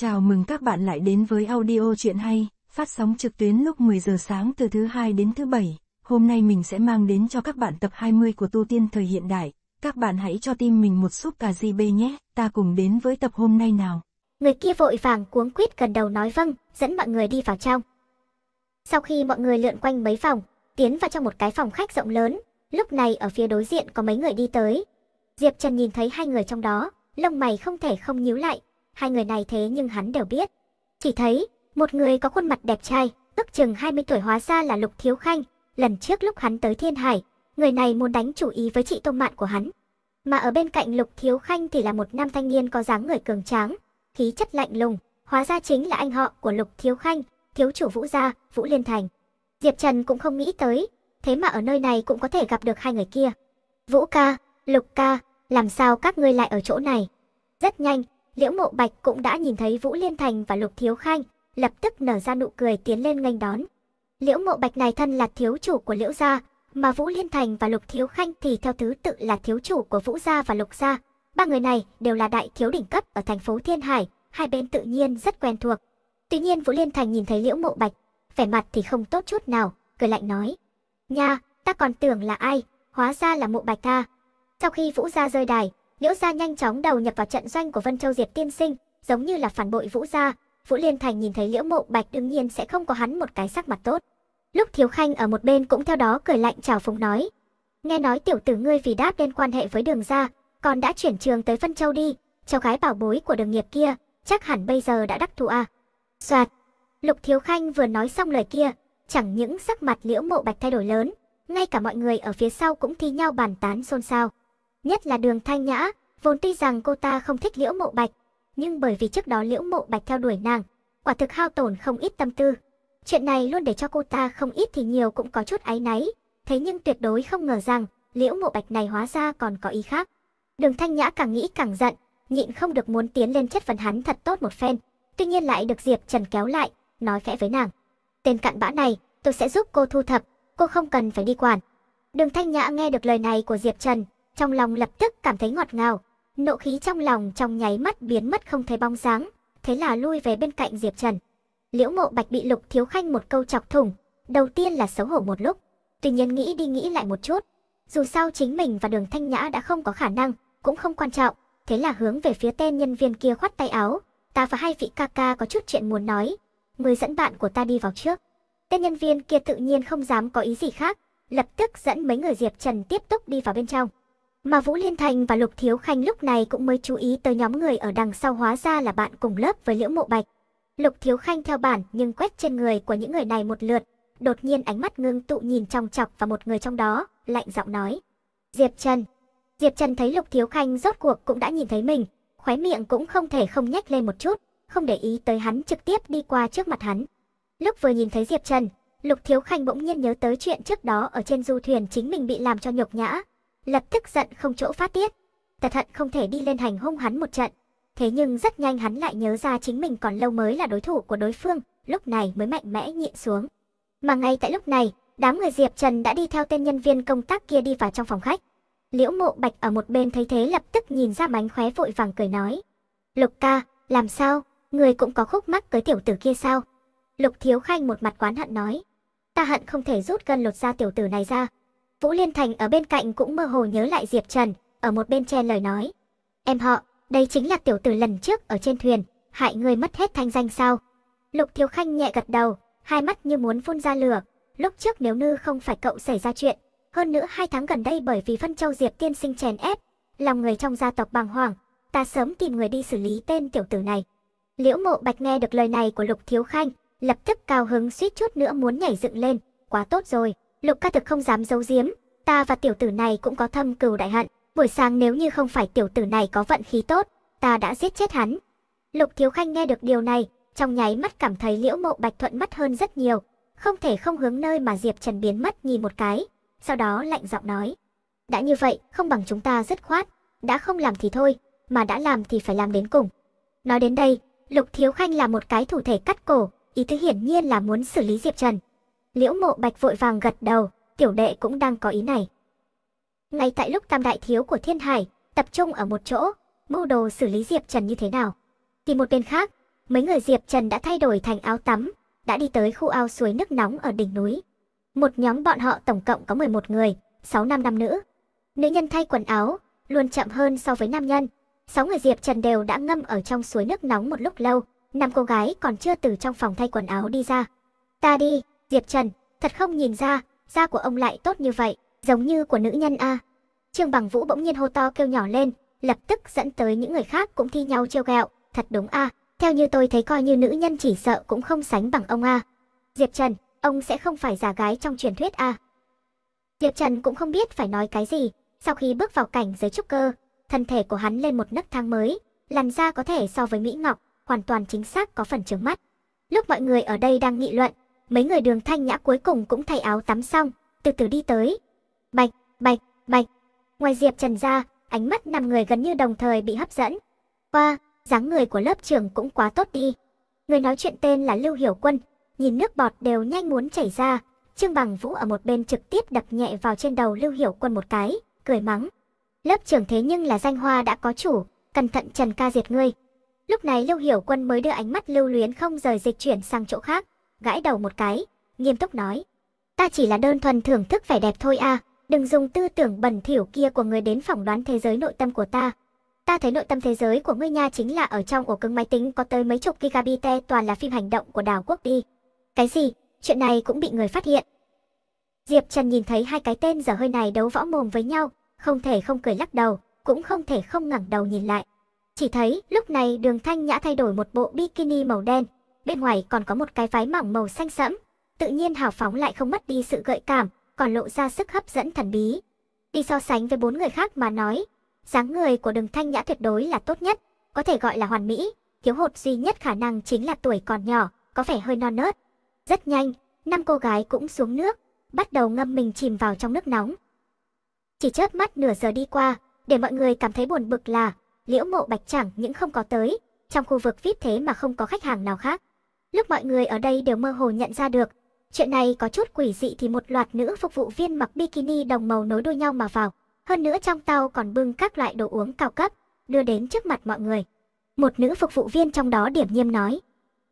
Chào mừng các bạn lại đến với audio chuyện hay, phát sóng trực tuyến lúc 10 giờ sáng từ thứ hai đến thứ bảy. Hôm nay mình sẽ mang đến cho các bạn tập 20 của tu tiên thời hiện đại. Các bạn hãy cho tim mình một súp cà ri bê nhé, ta cùng đến với tập hôm nay nào. Người kia vội vàng cuống quýt gần đầu nói vâng, dẫn mọi người đi vào trong. Sau khi mọi người lượn quanh mấy phòng, tiến vào trong một cái phòng khách rộng lớn, lúc này ở phía đối diện có mấy người đi tới. Diệp Trần nhìn thấy hai người trong đó, lông mày không thể không nhíu lại, hai người này thế nhưng hắn đều biết. Chỉ thấy, một người có khuôn mặt đẹp trai, ước chừng 20 tuổi hóa ra là Lục Thiếu Khanh, lần trước lúc hắn tới Thiên Hải, người này muốn đánh chủ ý với chị Tông Mạn của hắn. Mà ở bên cạnh Lục Thiếu Khanh thì là một nam thanh niên có dáng người cường tráng, khí chất lạnh lùng, hóa ra chính là anh họ của Lục Thiếu Khanh, thiếu chủ Vũ gia, Vũ Liên Thành. Diệp Trần cũng không nghĩ tới, thế mà ở nơi này cũng có thể gặp được hai người kia. Vũ ca, Lục ca, làm sao các ngươi lại ở chỗ này? Rất nhanh, Liễu Mộ Bạch cũng đã nhìn thấy Vũ Liên Thành và Lục Thiếu Khanh, lập tức nở ra nụ cười tiến lên nghênh đón. Liễu Mộ Bạch này thân là thiếu chủ của Liễu gia, mà Vũ Liên Thành và Lục Thiếu Khanh thì theo thứ tự là thiếu chủ của Vũ gia và Lục gia. Ba người này đều là đại thiếu đỉnh cấp ở thành phố Thiên Hải, hai bên tự nhiên rất quen thuộc. Tuy nhiên Vũ Liên Thành nhìn thấy Liễu Mộ Bạch, vẻ mặt thì không tốt chút nào, cười lạnh nói: "Nha, ta còn tưởng là ai, hóa ra là Mộ Bạch ta." Sau khi Vũ gia rơi đài, Liễu gia nhanh chóng đầu nhập vào trận doanh của Vân Châu Diệp tiên sinh, giống như là phản bội Vũ gia. Vũ Liên Thành nhìn thấy Liễu Mộ Bạch đương nhiên sẽ không có hắn một cái sắc mặt tốt. Lúc Thiếu Khanh ở một bên cũng theo đó cười lạnh chào phúng nói: "Nghe nói tiểu tử ngươi vì đáp lên quan hệ với Đường gia, còn đã chuyển trường tới Vân Châu đi, cháu gái bảo bối của Đường Nghiệp kia, chắc hẳn bây giờ đã đắc thù à?" Soạt. Lục Thiếu Khanh vừa nói xong lời kia, chẳng những sắc mặt Liễu Mộ Bạch thay đổi lớn, ngay cả mọi người ở phía sau cũng thi nhau bàn tán xôn xao nhất là đường thanh nhã, vốn tuy rằng cô ta không thích liễu mộ bạch, nhưng bởi vì trước đó liễu mộ bạch theo đuổi nàng, quả thực hao tổn không ít tâm tư. Chuyện này luôn để cho cô ta không ít thì nhiều cũng có chút áy náy, thế nhưng tuyệt đối không ngờ rằng liễu mộ bạch này hóa ra còn có ý khác. Đường thanh nhã càng nghĩ càng giận, nhịn không được muốn tiến lên chất vấn hắn thật tốt một phen, tuy nhiên lại được Diệp Trần kéo lại, nói khẽ với nàng. Tên cặn bã này, tôi sẽ giúp cô thu thập, cô không cần phải đi quản. Đường thanh nhã nghe được lời này của Diệp Trần, trong lòng lập tức cảm thấy ngọt ngào, nộ khí trong lòng trong nháy mắt biến mất không thấy bóng dáng, thế là lui về bên cạnh Diệp Trần. Liễu Mộ Bạch bị Lục Thiếu Khanh một câu chọc thủng, đầu tiên là xấu hổ một lúc, tuy nhiên nghĩ đi nghĩ lại một chút, dù sao chính mình và Đường Thanh Nhã đã không có khả năng, cũng không quan trọng, thế là hướng về phía tên nhân viên kia khoát tay áo, ta và hai vị ca ca có chút chuyện muốn nói, người dẫn bạn của ta đi vào trước. Tên nhân viên kia tự nhiên không dám có ý gì khác, lập tức dẫn mấy người Diệp Trần tiếp tục đi vào bên trong. Mà Vũ Liên Thành và Lục Thiếu Khanh lúc này cũng mới chú ý tới nhóm người ở đằng sau hóa ra là bạn cùng lớp với Liễu Mộ Bạch. Lục Thiếu Khanh theo bản nhưng quét trên người của những người này một lượt, đột nhiên ánh mắt ngưng tụ nhìn trong chọc vào một người trong đó, lạnh giọng nói. Diệp Trần. Diệp Trần thấy Lục Thiếu Khanh rốt cuộc cũng đã nhìn thấy mình, khóe miệng cũng không thể không nhếch lên một chút, không để ý tới hắn trực tiếp đi qua trước mặt hắn. Lúc vừa nhìn thấy Diệp Trần, Lục Thiếu Khanh bỗng nhiên nhớ tới chuyện trước đó ở trên du thuyền chính mình bị làm cho nhục nhã, lập tức giận không chỗ phát tiết. Tật hận không thể đi lên hành hung hắn một trận. Thế nhưng rất nhanh hắn lại nhớ ra chính mình còn lâu mới là đối thủ của đối phương, lúc này mới mạnh mẽ nhịn xuống. Mà ngay tại lúc này, đám người Diệp Trần đã đi theo tên nhân viên công tác kia đi vào trong phòng khách. Liễu mộ bạch ở một bên thấy thế lập tức nhìn ra mánh khóe vội vàng cười nói. Lục ca, làm sao, người cũng có khúc mắc với tiểu tử kia sao? Lục thiếu khanh một mặt quán hận nói. Ta hận không thể rút gân lột ra tiểu tử này ra, Vũ Liên Thành ở bên cạnh cũng mơ hồ nhớ lại Diệp Trần, ở một bên che lời nói. Em họ, đây chính là tiểu tử lần trước ở trên thuyền, hại người mất hết thanh danh sao? Lục Thiếu Khanh nhẹ gật đầu, hai mắt như muốn phun ra lửa. Lúc trước nếu như không phải cậu xảy ra chuyện, hơn nữa hai tháng gần đây bởi vì phân châu Diệp tiên sinh chèn ép, lòng người trong gia tộc bàng hoàng, ta sớm tìm người đi xử lý tên tiểu tử này. Liễu Mộ Bạch nghe được lời này của Lục Thiếu Khanh, lập tức cao hứng suýt chút nữa muốn nhảy dựng lên, quá tốt rồi. Lục ca thực không dám giấu giếm, ta và tiểu tử này cũng có thâm cừu đại hận. Buổi sáng nếu như không phải tiểu tử này có vận khí tốt, ta đã giết chết hắn. Lục Thiếu Khanh nghe được điều này, trong nháy mắt cảm thấy liễu mộ bạch thuận mất hơn rất nhiều, không thể không hướng nơi mà Diệp Trần biến mất nhìn một cái, sau đó lạnh giọng nói. Đã như vậy, không bằng chúng ta dứt khoát, đã không làm thì thôi, mà đã làm thì phải làm đến cùng. Nói đến đây, Lục Thiếu Khanh là một cái thủ thể cắt cổ, ý thứ hiển nhiên là muốn xử lý Diệp Trần. Liễu mộ bạch vội vàng gật đầu, tiểu đệ cũng đang có ý này. Ngay tại lúc tam đại thiếu của thiên hải, tập trung ở một chỗ, mưu đồ xử lý Diệp Trần như thế nào. Thì một bên khác, mấy người Diệp Trần đã thay đổi thành áo tắm, đã đi tới khu ao suối nước nóng ở đỉnh núi. Một nhóm bọn họ tổng cộng có 11 người, 6 nam nam nữ. Nữ nhân thay quần áo, luôn chậm hơn so với nam nhân. 6 người Diệp Trần đều đã ngâm ở trong suối nước nóng một lúc lâu, năm cô gái còn chưa từ trong phòng thay quần áo đi ra. Ta đi, Diệp Trần, thật không nhìn ra, da của ông lại tốt như vậy, giống như của nữ nhân a. Trương Bằng Vũ bỗng nhiên hô to kêu nhỏ lên, lập tức dẫn tới những người khác cũng thi nhau trêu ghẹo, thật đúng a, theo như tôi thấy coi như nữ nhân chỉ sợ cũng không sánh bằng ông a. Diệp Trần, ông sẽ không phải giả gái trong truyền thuyết a. Diệp Trần cũng không biết phải nói cái gì, sau khi bước vào cảnh giới trúc cơ, thân thể của hắn lên một nấc thang mới, làn da có thể so với mỹ ngọc, hoàn toàn chính xác có phần trướng mắt. Lúc mọi người ở đây đang nghị luận, mấy người đường thanh nhã cuối cùng cũng thay áo tắm xong, từ từ đi tới. Bạch, bạch, bạch. Ngoài Diệp Trần ra, ánh mắt năm người gần như đồng thời bị hấp dẫn. Qua, dáng người của lớp trưởng cũng quá tốt đi. Người nói chuyện tên là Lưu Hiểu Quân, nhìn nước bọt đều nhanh muốn chảy ra. Trương Bằng Vũ ở một bên trực tiếp đập nhẹ vào trên đầu Lưu Hiểu Quân một cái, cười mắng. Lớp trưởng thế nhưng là danh hoa đã có chủ, cẩn thận Trần ca diệt ngươi. Lúc này Lưu Hiểu Quân mới đưa ánh mắt lưu luyến không rời dịch chuyển sang chỗ khác gãi đầu một cái, nghiêm túc nói. Ta chỉ là đơn thuần thưởng thức vẻ đẹp thôi à, đừng dùng tư tưởng bẩn thỉu kia của người đến phỏng đoán thế giới nội tâm của ta. Ta thấy nội tâm thế giới của ngươi nha chính là ở trong ổ cứng máy tính có tới mấy chục gigabyte toàn là phim hành động của đảo quốc đi. Cái gì, chuyện này cũng bị người phát hiện. Diệp Trần nhìn thấy hai cái tên giờ hơi này đấu võ mồm với nhau, không thể không cười lắc đầu, cũng không thể không ngẩng đầu nhìn lại. Chỉ thấy lúc này đường thanh nhã thay đổi một bộ bikini màu đen, bên ngoài còn có một cái váy mỏng màu xanh sẫm, tự nhiên hào phóng lại không mất đi sự gợi cảm, còn lộ ra sức hấp dẫn thần bí. Đi so sánh với bốn người khác mà nói, dáng người của Đường Thanh Nhã tuyệt đối là tốt nhất, có thể gọi là hoàn mỹ, thiếu hụt duy nhất khả năng chính là tuổi còn nhỏ, có vẻ hơi non nớt. Rất nhanh, năm cô gái cũng xuống nước, bắt đầu ngâm mình chìm vào trong nước nóng. Chỉ chớp mắt nửa giờ đi qua, để mọi người cảm thấy buồn bực là Liễu Mộ Bạch chẳng những không có tới, trong khu vực VIP thế mà không có khách hàng nào khác lúc mọi người ở đây đều mơ hồ nhận ra được. Chuyện này có chút quỷ dị thì một loạt nữ phục vụ viên mặc bikini đồng màu nối đuôi nhau mà vào. Hơn nữa trong tàu còn bưng các loại đồ uống cao cấp, đưa đến trước mặt mọi người. Một nữ phục vụ viên trong đó điểm nhiêm nói.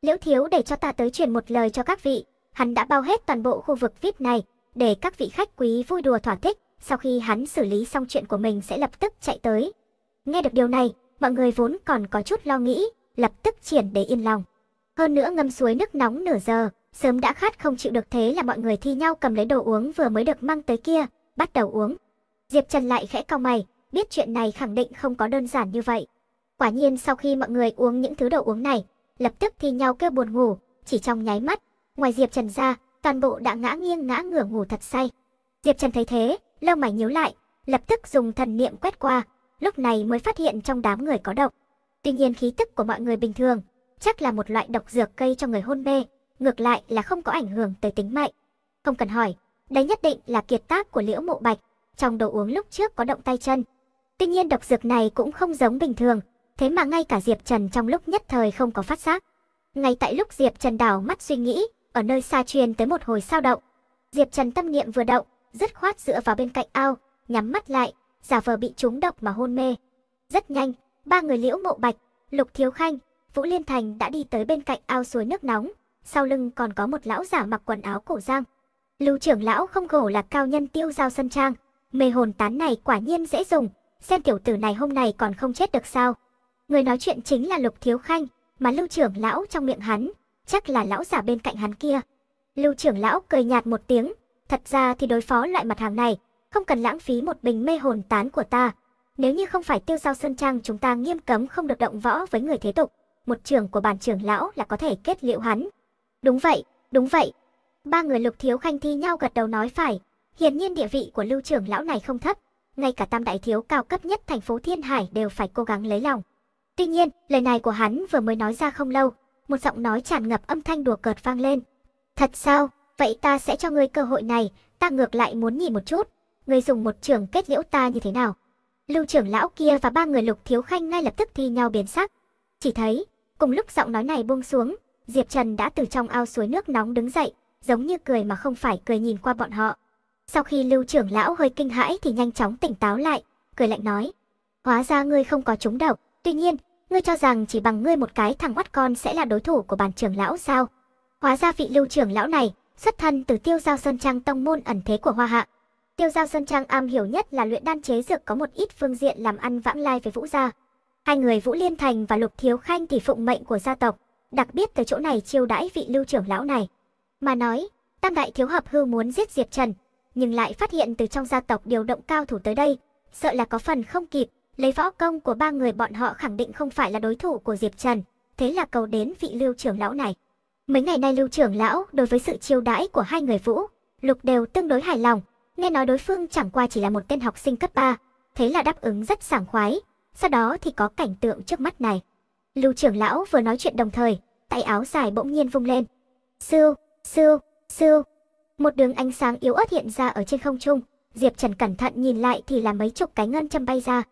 Liễu thiếu để cho ta tới truyền một lời cho các vị. Hắn đã bao hết toàn bộ khu vực VIP này, để các vị khách quý vui đùa thỏa thích. Sau khi hắn xử lý xong chuyện của mình sẽ lập tức chạy tới. Nghe được điều này, mọi người vốn còn có chút lo nghĩ, lập tức triển để yên lòng. Hơn nữa ngâm suối nước nóng nửa giờ, sớm đã khát không chịu được thế là mọi người thi nhau cầm lấy đồ uống vừa mới được mang tới kia, bắt đầu uống. Diệp Trần lại khẽ cau mày, biết chuyện này khẳng định không có đơn giản như vậy. Quả nhiên sau khi mọi người uống những thứ đồ uống này, lập tức thi nhau kêu buồn ngủ, chỉ trong nháy mắt, ngoài Diệp Trần ra, toàn bộ đã ngã nghiêng ngã ngửa ngủ thật say. Diệp Trần thấy thế, lông mày nhíu lại, lập tức dùng thần niệm quét qua, lúc này mới phát hiện trong đám người có động. Tuy nhiên khí tức của mọi người bình thường, chắc là một loại độc dược gây cho người hôn mê, ngược lại là không có ảnh hưởng tới tính mệnh. Không cần hỏi, đấy nhất định là kiệt tác của Liễu Mộ Bạch, trong đồ uống lúc trước có động tay chân. Tuy nhiên độc dược này cũng không giống bình thường, thế mà ngay cả Diệp Trần trong lúc nhất thời không có phát giác. Ngay tại lúc Diệp Trần đảo mắt suy nghĩ, ở nơi xa truyền tới một hồi sao động. Diệp Trần tâm niệm vừa động, rất khoát dựa vào bên cạnh ao, nhắm mắt lại, giả vờ bị trúng độc mà hôn mê. Rất nhanh, ba người Liễu Mộ Bạch, Lục Thiếu Khanh, Vũ Liên Thành đã đi tới bên cạnh ao suối nước nóng, sau lưng còn có một lão giả mặc quần áo cổ giang. Lưu trưởng lão không gổ là cao nhân tiêu giao sân trang, mê hồn tán này quả nhiên dễ dùng, xem tiểu tử này hôm nay còn không chết được sao. Người nói chuyện chính là Lục Thiếu Khanh, mà lưu trưởng lão trong miệng hắn, chắc là lão giả bên cạnh hắn kia. Lưu trưởng lão cười nhạt một tiếng, thật ra thì đối phó loại mặt hàng này, không cần lãng phí một bình mê hồn tán của ta. Nếu như không phải tiêu giao sơn trang chúng ta nghiêm cấm không được động võ với người thế tục một trưởng của bản trưởng lão là có thể kết liễu hắn. Đúng vậy, đúng vậy. Ba người lục thiếu khanh thi nhau gật đầu nói phải. Hiển nhiên địa vị của lưu trưởng lão này không thấp. Ngay cả tam đại thiếu cao cấp nhất thành phố Thiên Hải đều phải cố gắng lấy lòng. Tuy nhiên, lời này của hắn vừa mới nói ra không lâu. Một giọng nói tràn ngập âm thanh đùa cợt vang lên. Thật sao? Vậy ta sẽ cho ngươi cơ hội này. Ta ngược lại muốn nhìn một chút. Ngươi dùng một trưởng kết liễu ta như thế nào? Lưu trưởng lão kia và ba người lục thiếu khanh ngay lập tức thi nhau biến sắc. Chỉ thấy, Cùng lúc giọng nói này buông xuống, Diệp Trần đã từ trong ao suối nước nóng đứng dậy, giống như cười mà không phải cười nhìn qua bọn họ. Sau khi lưu trưởng lão hơi kinh hãi thì nhanh chóng tỉnh táo lại, cười lạnh nói. Hóa ra ngươi không có trúng độc, tuy nhiên, ngươi cho rằng chỉ bằng ngươi một cái thằng oắt con sẽ là đối thủ của bàn trưởng lão sao? Hóa ra vị lưu trưởng lão này, xuất thân từ tiêu giao sơn trang tông môn ẩn thế của hoa hạ. Tiêu giao sơn trang am hiểu nhất là luyện đan chế dược có một ít phương diện làm ăn vãng lai với vũ gia. Hai người Vũ Liên Thành và Lục Thiếu Khanh thì phụng mệnh của gia tộc, đặc biệt tới chỗ này chiêu đãi vị lưu trưởng lão này. Mà nói, Tam Đại Thiếu Hợp Hư muốn giết Diệp Trần, nhưng lại phát hiện từ trong gia tộc điều động cao thủ tới đây, sợ là có phần không kịp, lấy võ công của ba người bọn họ khẳng định không phải là đối thủ của Diệp Trần, thế là cầu đến vị lưu trưởng lão này. Mấy ngày nay lưu trưởng lão đối với sự chiêu đãi của hai người Vũ, Lục đều tương đối hài lòng, nghe nói đối phương chẳng qua chỉ là một tên học sinh cấp 3, thế là đáp ứng rất sảng khoái, sau đó thì có cảnh tượng trước mắt này. Lưu trưởng lão vừa nói chuyện đồng thời, tay áo dài bỗng nhiên vung lên. Sưu, sưu, sưu. Một đường ánh sáng yếu ớt hiện ra ở trên không trung, Diệp Trần cẩn thận nhìn lại thì là mấy chục cái ngân châm bay ra.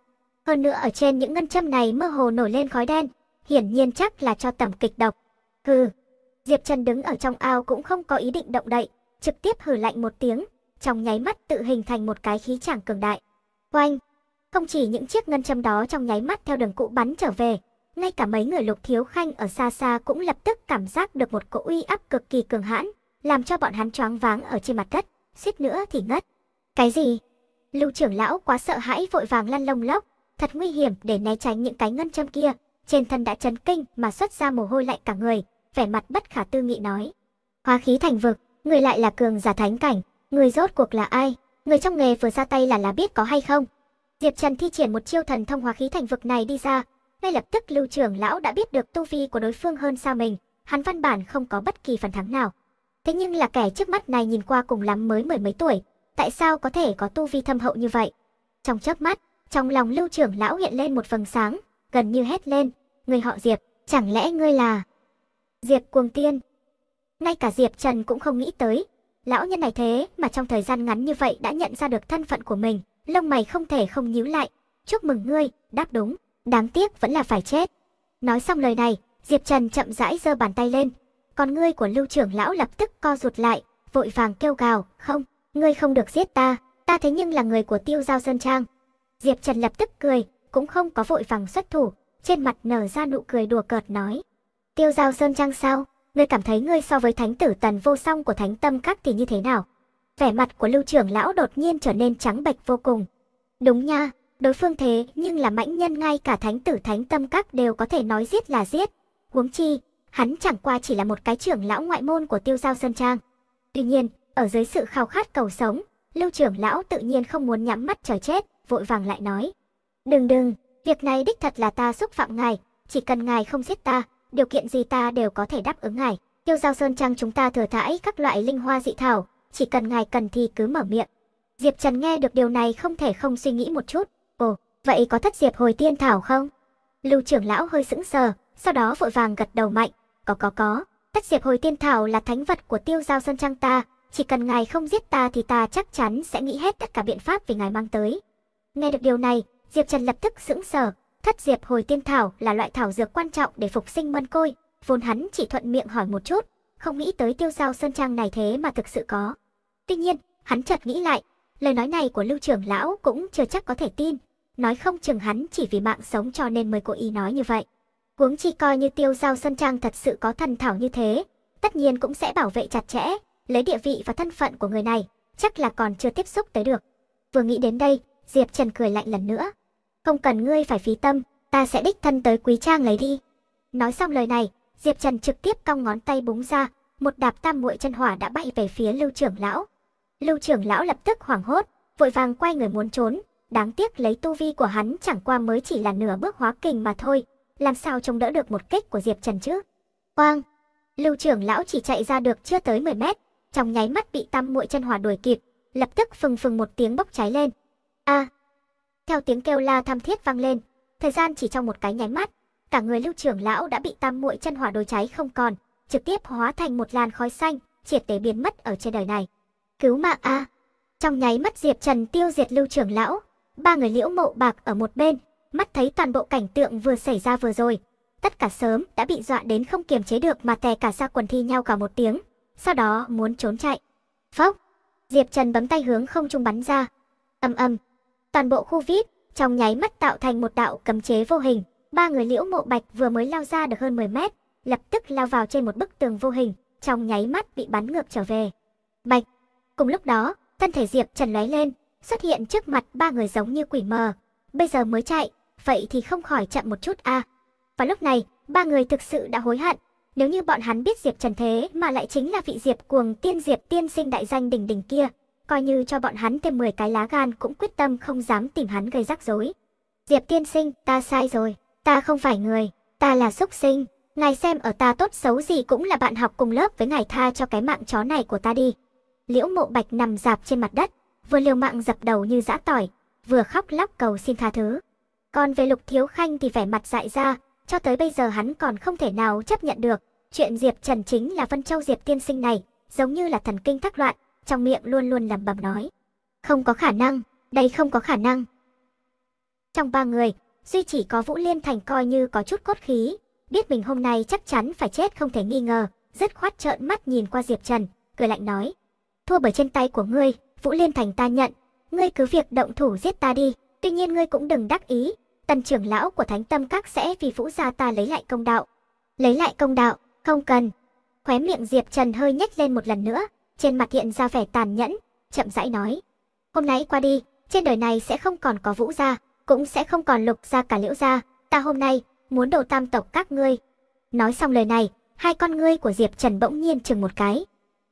Hơn nữa ở trên những ngân châm này mơ hồ nổi lên khói đen, hiển nhiên chắc là cho tẩm kịch độc. Hừ. Diệp Trần đứng ở trong ao cũng không có ý định động đậy, trực tiếp hừ lạnh một tiếng, trong nháy mắt tự hình thành một cái khí chàng cường đại. Oanh! Không chỉ những chiếc ngân châm đó trong nháy mắt theo đường cũ bắn trở về, ngay cả mấy người lục thiếu khanh ở xa xa cũng lập tức cảm giác được một cỗ uy áp cực kỳ cường hãn, làm cho bọn hắn choáng váng ở trên mặt đất, suýt nữa thì ngất. Cái gì? Lưu trưởng lão quá sợ hãi vội vàng lăn lông lốc, thật nguy hiểm để né tránh những cái ngân châm kia, trên thân đã chấn kinh mà xuất ra mồ hôi lạnh cả người, vẻ mặt bất khả tư nghị nói. Hóa khí thành vực, người lại là cường giả thánh cảnh, người rốt cuộc là ai? Người trong nghề vừa ra tay là là biết có hay không? Diệp Trần thi triển một chiêu thần thông hóa khí thành vực này đi ra, ngay lập tức Lưu trưởng lão đã biết được tu vi của đối phương hơn xa mình, hắn văn bản không có bất kỳ phản thắng nào. Thế nhưng là kẻ trước mắt này nhìn qua cùng lắm mới mười mấy tuổi, tại sao có thể có tu vi thâm hậu như vậy? Trong chớp mắt, trong lòng Lưu trưởng lão hiện lên một vầng sáng, gần như hét lên, "Người họ Diệp, chẳng lẽ ngươi là Diệp Cuồng Tiên?" Ngay cả Diệp Trần cũng không nghĩ tới, lão nhân này thế mà trong thời gian ngắn như vậy đã nhận ra được thân phận của mình lông mày không thể không nhíu lại. Chúc mừng ngươi, đáp đúng, đáng tiếc vẫn là phải chết. Nói xong lời này, Diệp Trần chậm rãi giơ bàn tay lên. Còn ngươi của lưu trưởng lão lập tức co rụt lại, vội vàng kêu gào, không, ngươi không được giết ta, ta thế nhưng là người của tiêu giao sơn trang. Diệp Trần lập tức cười, cũng không có vội vàng xuất thủ, trên mặt nở ra nụ cười đùa cợt nói. Tiêu giao sơn trang sao, ngươi cảm thấy ngươi so với thánh tử tần vô song của thánh tâm các thì như thế nào? vẻ mặt của lưu trưởng lão đột nhiên trở nên trắng bệch vô cùng. Đúng nha, đối phương thế nhưng là mãnh nhân ngay cả thánh tử thánh tâm các đều có thể nói giết là giết. Huống chi, hắn chẳng qua chỉ là một cái trưởng lão ngoại môn của tiêu giao sơn trang. Tuy nhiên, ở dưới sự khao khát cầu sống, lưu trưởng lão tự nhiên không muốn nhắm mắt trời chết, vội vàng lại nói. Đừng đừng, việc này đích thật là ta xúc phạm ngài, chỉ cần ngài không giết ta, điều kiện gì ta đều có thể đáp ứng ngài. Tiêu giao sơn trang chúng ta thừa thải các loại linh hoa dị thảo, chỉ cần ngài cần thì cứ mở miệng. Diệp Trần nghe được điều này không thể không suy nghĩ một chút. Ồ, vậy có thất diệp hồi tiên thảo không? Lưu trưởng lão hơi sững sờ, sau đó vội vàng gật đầu mạnh. Có có có, thất diệp hồi tiên thảo là thánh vật của tiêu giao sơn trang ta. Chỉ cần ngài không giết ta thì ta chắc chắn sẽ nghĩ hết tất cả biện pháp về ngài mang tới. Nghe được điều này, Diệp Trần lập tức sững sờ. Thất diệp hồi tiên thảo là loại thảo dược quan trọng để phục sinh mân côi. Vốn hắn chỉ thuận miệng hỏi một chút, không nghĩ tới tiêu giao sơn trang này thế mà thực sự có. Tuy nhiên, hắn chợt nghĩ lại, lời nói này của lưu trưởng lão cũng chưa chắc có thể tin. Nói không chừng hắn chỉ vì mạng sống cho nên mới cố ý nói như vậy. Huống chi coi như tiêu giao sân trang thật sự có thần thảo như thế, tất nhiên cũng sẽ bảo vệ chặt chẽ, lấy địa vị và thân phận của người này, chắc là còn chưa tiếp xúc tới được. Vừa nghĩ đến đây, Diệp Trần cười lạnh lần nữa. Không cần ngươi phải phí tâm, ta sẽ đích thân tới quý trang lấy đi. Nói xong lời này, Diệp Trần trực tiếp cong ngón tay búng ra, một đạp tam muội chân hỏa đã bay về phía lưu trưởng lão. Lưu trưởng lão lập tức hoảng hốt, vội vàng quay người muốn trốn. Đáng tiếc lấy tu vi của hắn chẳng qua mới chỉ là nửa bước hóa kình mà thôi, làm sao chống đỡ được một kích của Diệp Trần chứ? Quang! Lưu trưởng lão chỉ chạy ra được chưa tới 10 mét, trong nháy mắt bị tam muội chân hỏa đuổi kịp, lập tức phừng phừng một tiếng bốc cháy lên. A! À. Theo tiếng kêu la tham thiết vang lên, thời gian chỉ trong một cái nháy mắt, cả người Lưu trưởng lão đã bị tam muội chân hỏa đồi cháy không còn, trực tiếp hóa thành một làn khói xanh, triệt để biến mất ở trên đời này cứu mạng a trong nháy mắt diệp trần tiêu diệt lưu trưởng lão ba người liễu mộ bạc ở một bên mắt thấy toàn bộ cảnh tượng vừa xảy ra vừa rồi tất cả sớm đã bị dọa đến không kiềm chế được mà tè cả ra quần thi nhau cả một tiếng sau đó muốn trốn chạy phốc diệp trần bấm tay hướng không trung bắn ra ầm ầm toàn bộ khu vip trong nháy mắt tạo thành một đạo cấm chế vô hình ba người liễu mộ bạch vừa mới lao ra được hơn 10 mét lập tức lao vào trên một bức tường vô hình trong nháy mắt bị bắn ngược trở về bạch Cùng lúc đó, thân thể Diệp Trần lóe lên, xuất hiện trước mặt ba người giống như quỷ mờ. Bây giờ mới chạy, vậy thì không khỏi chậm một chút à. Và lúc này, ba người thực sự đã hối hận. Nếu như bọn hắn biết Diệp Trần thế mà lại chính là vị Diệp cuồng tiên Diệp tiên sinh đại danh đỉnh đỉnh kia, coi như cho bọn hắn thêm 10 cái lá gan cũng quyết tâm không dám tìm hắn gây rắc rối. Diệp tiên sinh, ta sai rồi, ta không phải người, ta là xúc sinh, ngài xem ở ta tốt xấu gì cũng là bạn học cùng lớp với ngài tha cho cái mạng chó này của ta đi liễu mộ bạch nằm dạp trên mặt đất, vừa liều mạng dập đầu như dã tỏi, vừa khóc lóc cầu xin tha thứ. Còn về lục thiếu khanh thì vẻ mặt dại ra, cho tới bây giờ hắn còn không thể nào chấp nhận được. Chuyện Diệp Trần chính là Vân Châu Diệp tiên sinh này, giống như là thần kinh thắc loạn, trong miệng luôn luôn lẩm bẩm nói. Không có khả năng, đây không có khả năng. Trong ba người, duy chỉ có Vũ Liên Thành coi như có chút cốt khí, biết mình hôm nay chắc chắn phải chết không thể nghi ngờ, rất khoát trợn mắt nhìn qua Diệp Trần, cười lạnh nói thua bởi trên tay của ngươi, Vũ Liên Thành ta nhận, ngươi cứ việc động thủ giết ta đi, tuy nhiên ngươi cũng đừng đắc ý, tần trưởng lão của Thánh Tâm Các sẽ vì Vũ gia ta lấy lại công đạo. Lấy lại công đạo, không cần. Khóe miệng Diệp Trần hơi nhếch lên một lần nữa, trên mặt hiện ra vẻ tàn nhẫn, chậm rãi nói: "Hôm nay qua đi, trên đời này sẽ không còn có Vũ gia, cũng sẽ không còn Lục gia cả Liễu gia, ta hôm nay muốn đồ tam tộc các ngươi." Nói xong lời này, hai con ngươi của Diệp Trần bỗng nhiên chừng một cái.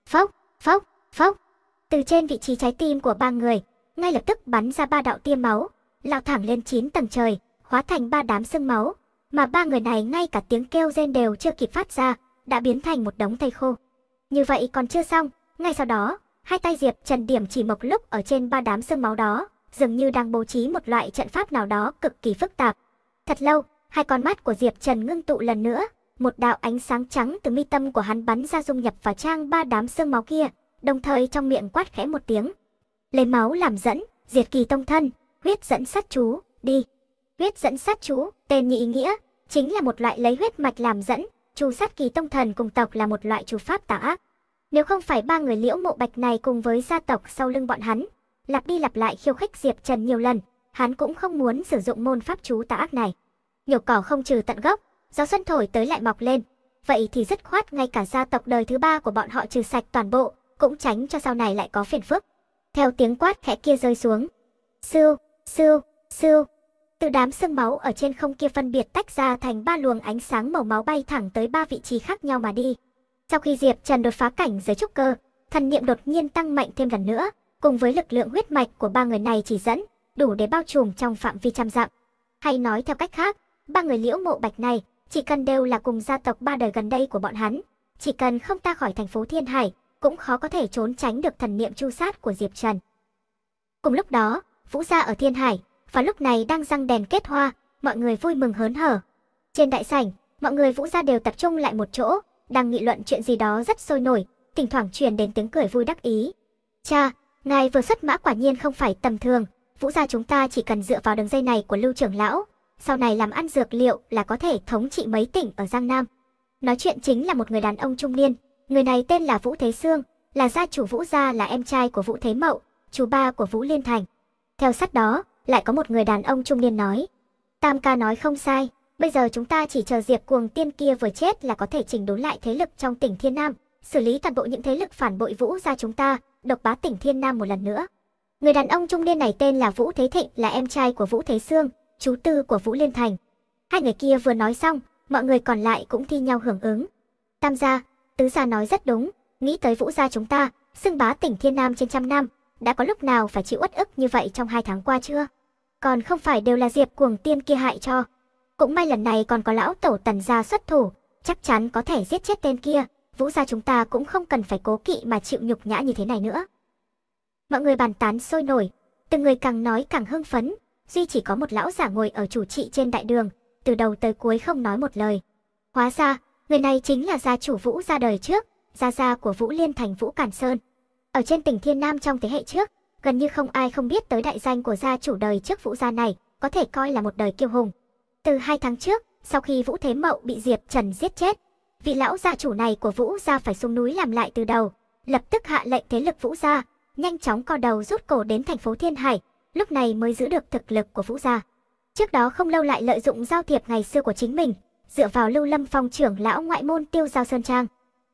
Phốc, phốc. Phốc! Từ trên vị trí trái tim của ba người, ngay lập tức bắn ra ba đạo tiêm máu, lao thẳng lên chín tầng trời, hóa thành ba đám sương máu, mà ba người này ngay cả tiếng kêu rên đều chưa kịp phát ra, đã biến thành một đống thây khô. Như vậy còn chưa xong, ngay sau đó, hai tay Diệp Trần điểm chỉ mộc lúc ở trên ba đám sương máu đó, dường như đang bố trí một loại trận pháp nào đó cực kỳ phức tạp. Thật lâu, hai con mắt của Diệp Trần ngưng tụ lần nữa, một đạo ánh sáng trắng từ mi tâm của hắn bắn ra dung nhập vào trang ba đám sương máu kia, đồng thời trong miệng quát khẽ một tiếng. Lấy máu làm dẫn, diệt kỳ tông thân, huyết dẫn sát chú, đi. Huyết dẫn sát chú, tên nhị nghĩa, chính là một loại lấy huyết mạch làm dẫn, trù sát kỳ tông thần cùng tộc là một loại trù pháp tà ác. Nếu không phải ba người liễu mộ bạch này cùng với gia tộc sau lưng bọn hắn, lặp đi lặp lại khiêu khích Diệp Trần nhiều lần, hắn cũng không muốn sử dụng môn pháp chú tà ác này. Nhổ cỏ không trừ tận gốc, gió xuân thổi tới lại mọc lên, vậy thì dứt khoát ngay cả gia tộc đời thứ ba của bọn họ trừ sạch toàn bộ, cũng tránh cho sau này lại có phiền phức. Theo tiếng quát khẽ kia rơi xuống. Sưu, sưu, sưu. Từ đám sương máu ở trên không kia phân biệt tách ra thành ba luồng ánh sáng màu máu bay thẳng tới ba vị trí khác nhau mà đi. Sau khi Diệp Trần đột phá cảnh giới trúc cơ, thần niệm đột nhiên tăng mạnh thêm lần nữa, cùng với lực lượng huyết mạch của ba người này chỉ dẫn, đủ để bao trùm trong phạm vi trăm dặm. Hay nói theo cách khác, ba người liễu mộ bạch này, chỉ cần đều là cùng gia tộc ba đời gần đây của bọn hắn. Chỉ cần không ta khỏi thành phố Thiên Hải, cũng khó có thể trốn tránh được thần niệm chu sát của Diệp Trần. Cùng lúc đó, Vũ Gia ở Thiên Hải, và lúc này đang răng đèn kết hoa, mọi người vui mừng hớn hở. Trên đại sảnh, mọi người Vũ Gia đều tập trung lại một chỗ, đang nghị luận chuyện gì đó rất sôi nổi, thỉnh thoảng truyền đến tiếng cười vui đắc ý. Cha, ngài vừa xuất mã quả nhiên không phải tầm thường, Vũ Gia chúng ta chỉ cần dựa vào đường dây này của Lưu trưởng lão, sau này làm ăn dược liệu là có thể thống trị mấy tỉnh ở Giang Nam. Nói chuyện chính là một người đàn ông trung niên, Người này tên là Vũ Thế Sương, là gia chủ Vũ Gia là em trai của Vũ Thế Mậu, chú ba của Vũ Liên Thành. Theo sát đó, lại có một người đàn ông trung niên nói. Tam ca nói không sai, bây giờ chúng ta chỉ chờ Diệp Cuồng Tiên kia vừa chết là có thể chỉnh đốn lại thế lực trong tỉnh Thiên Nam, xử lý toàn bộ những thế lực phản bội Vũ gia chúng ta, độc bá tỉnh Thiên Nam một lần nữa. Người đàn ông trung niên này tên là Vũ Thế Thịnh là em trai của Vũ Thế Sương, chú tư của Vũ Liên Thành. Hai người kia vừa nói xong, mọi người còn lại cũng thi nhau hưởng ứng. Tam gia, Tứ gia nói rất đúng, nghĩ tới Vũ gia chúng ta, xưng bá tỉnh Thiên Nam trên trăm năm, đã có lúc nào phải chịu uất ức như vậy trong hai tháng qua chưa? Còn không phải đều là Diệp Cuồng Tiên kia hại cho. Cũng may lần này còn có lão tổ Tần gia xuất thủ, chắc chắn có thể giết chết tên kia, Vũ gia chúng ta cũng không cần phải cố kỵ mà chịu nhục nhã như thế này nữa. Mọi người bàn tán sôi nổi, từng người càng nói càng hưng phấn, duy chỉ có một lão giả ngồi ở chủ trị trên đại đường, từ đầu tới cuối không nói một lời. Hóa ra, Người này chính là gia chủ Vũ ra đời trước, gia gia của Vũ Liên thành Vũ càn Sơn. Ở trên tỉnh Thiên Nam trong thế hệ trước, gần như không ai không biết tới đại danh của gia chủ đời trước Vũ gia này, có thể coi là một đời kiêu hùng. Từ hai tháng trước, sau khi Vũ Thế Mậu bị Diệp Trần giết chết, vị lão gia chủ này của Vũ gia phải xuống núi làm lại từ đầu, lập tức hạ lệnh thế lực Vũ gia, nhanh chóng co đầu rút cổ đến thành phố Thiên Hải, lúc này mới giữ được thực lực của Vũ gia. Trước đó không lâu lại lợi dụng giao thiệp ngày xưa của chính mình, dựa vào lưu lâm phòng trưởng lão ngoại môn tiêu giao sơn trang.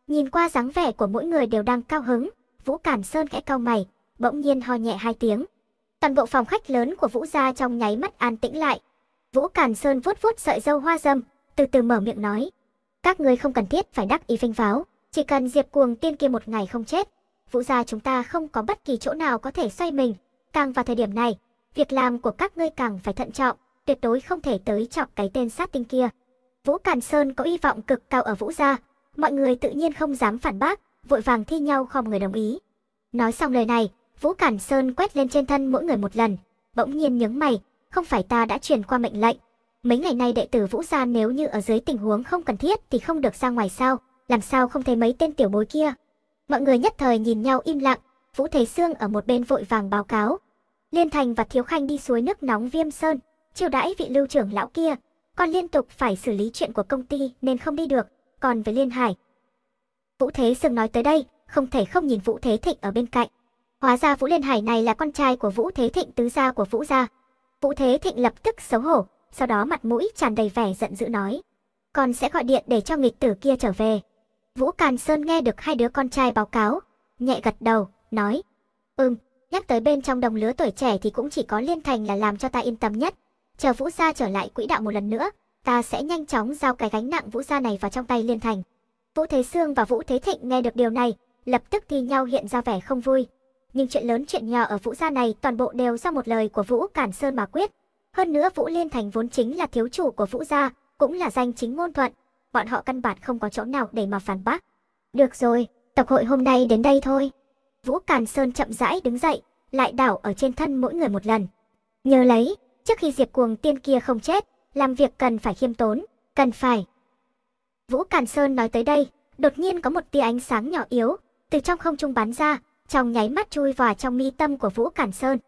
Nhìn qua dáng vẻ của mỗi người đều đang cao hứng, Vũ Cản Sơn khẽ cau mày, bỗng nhiên ho nhẹ hai tiếng. Toàn bộ phòng khách lớn của Vũ gia trong nháy mắt an tĩnh lại. Vũ Cản Sơn vuốt vuốt sợi dâu hoa dâm từ từ mở miệng nói: "Các ngươi không cần thiết phải đắc ý phanh pháo, chỉ cần Diệp Cuồng tiên kia một ngày không chết, Vũ gia chúng ta không có bất kỳ chỗ nào có thể xoay mình, càng vào thời điểm này, việc làm của các ngươi càng phải thận trọng, tuyệt đối không thể tới chọc cái tên sát tinh kia." Vũ Càn Sơn có hy vọng cực cao ở Vũ gia, mọi người tự nhiên không dám phản bác, vội vàng thi nhau khom người đồng ý. Nói xong lời này, Vũ Càn Sơn quét lên trên thân mỗi người một lần, bỗng nhiên nhướng mày, không phải ta đã truyền qua mệnh lệnh. Mấy ngày nay đệ tử Vũ gia nếu như ở dưới tình huống không cần thiết thì không được ra ngoài sao, làm sao không thấy mấy tên tiểu bối kia. Mọi người nhất thời nhìn nhau im lặng, Vũ Thế Sương ở một bên vội vàng báo cáo. Liên Thành và Thiếu Khanh đi suối nước nóng Viêm Sơn, chiều đãi vị lưu trưởng lão kia, con liên tục phải xử lý chuyện của công ty nên không đi được, còn với Liên Hải. Vũ Thế Sừng nói tới đây, không thể không nhìn Vũ Thế Thịnh ở bên cạnh. Hóa ra Vũ Liên Hải này là con trai của Vũ Thế Thịnh tứ gia của Vũ gia. Vũ Thế Thịnh lập tức xấu hổ, sau đó mặt mũi tràn đầy vẻ giận dữ nói. Con sẽ gọi điện để cho nghịch tử kia trở về. Vũ Càn Sơn nghe được hai đứa con trai báo cáo, nhẹ gật đầu, nói. Ừm, nhắc tới bên trong đồng lứa tuổi trẻ thì cũng chỉ có Liên Thành là làm cho ta yên tâm nhất chờ vũ gia trở lại quỹ đạo một lần nữa, ta sẽ nhanh chóng giao cái gánh nặng vũ gia này vào trong tay Liên Thành. Vũ Thế Sương và Vũ Thế Thịnh nghe được điều này, lập tức thi nhau hiện ra vẻ không vui. Nhưng chuyện lớn chuyện nhỏ ở Vũ gia này toàn bộ đều do một lời của Vũ Cản Sơn mà quyết. Hơn nữa Vũ Liên Thành vốn chính là thiếu chủ của Vũ gia, cũng là danh chính ngôn thuận, bọn họ căn bản không có chỗ nào để mà phản bác. Được rồi, tập hội hôm nay đến đây thôi. Vũ Càn Sơn chậm rãi đứng dậy, lại đảo ở trên thân mỗi người một lần. Nhớ lấy, trước khi Diệp Cuồng Tiên kia không chết, làm việc cần phải khiêm tốn, cần phải. Vũ Càn Sơn nói tới đây, đột nhiên có một tia ánh sáng nhỏ yếu, từ trong không trung bắn ra, trong nháy mắt chui vào trong mi tâm của Vũ Càn Sơn.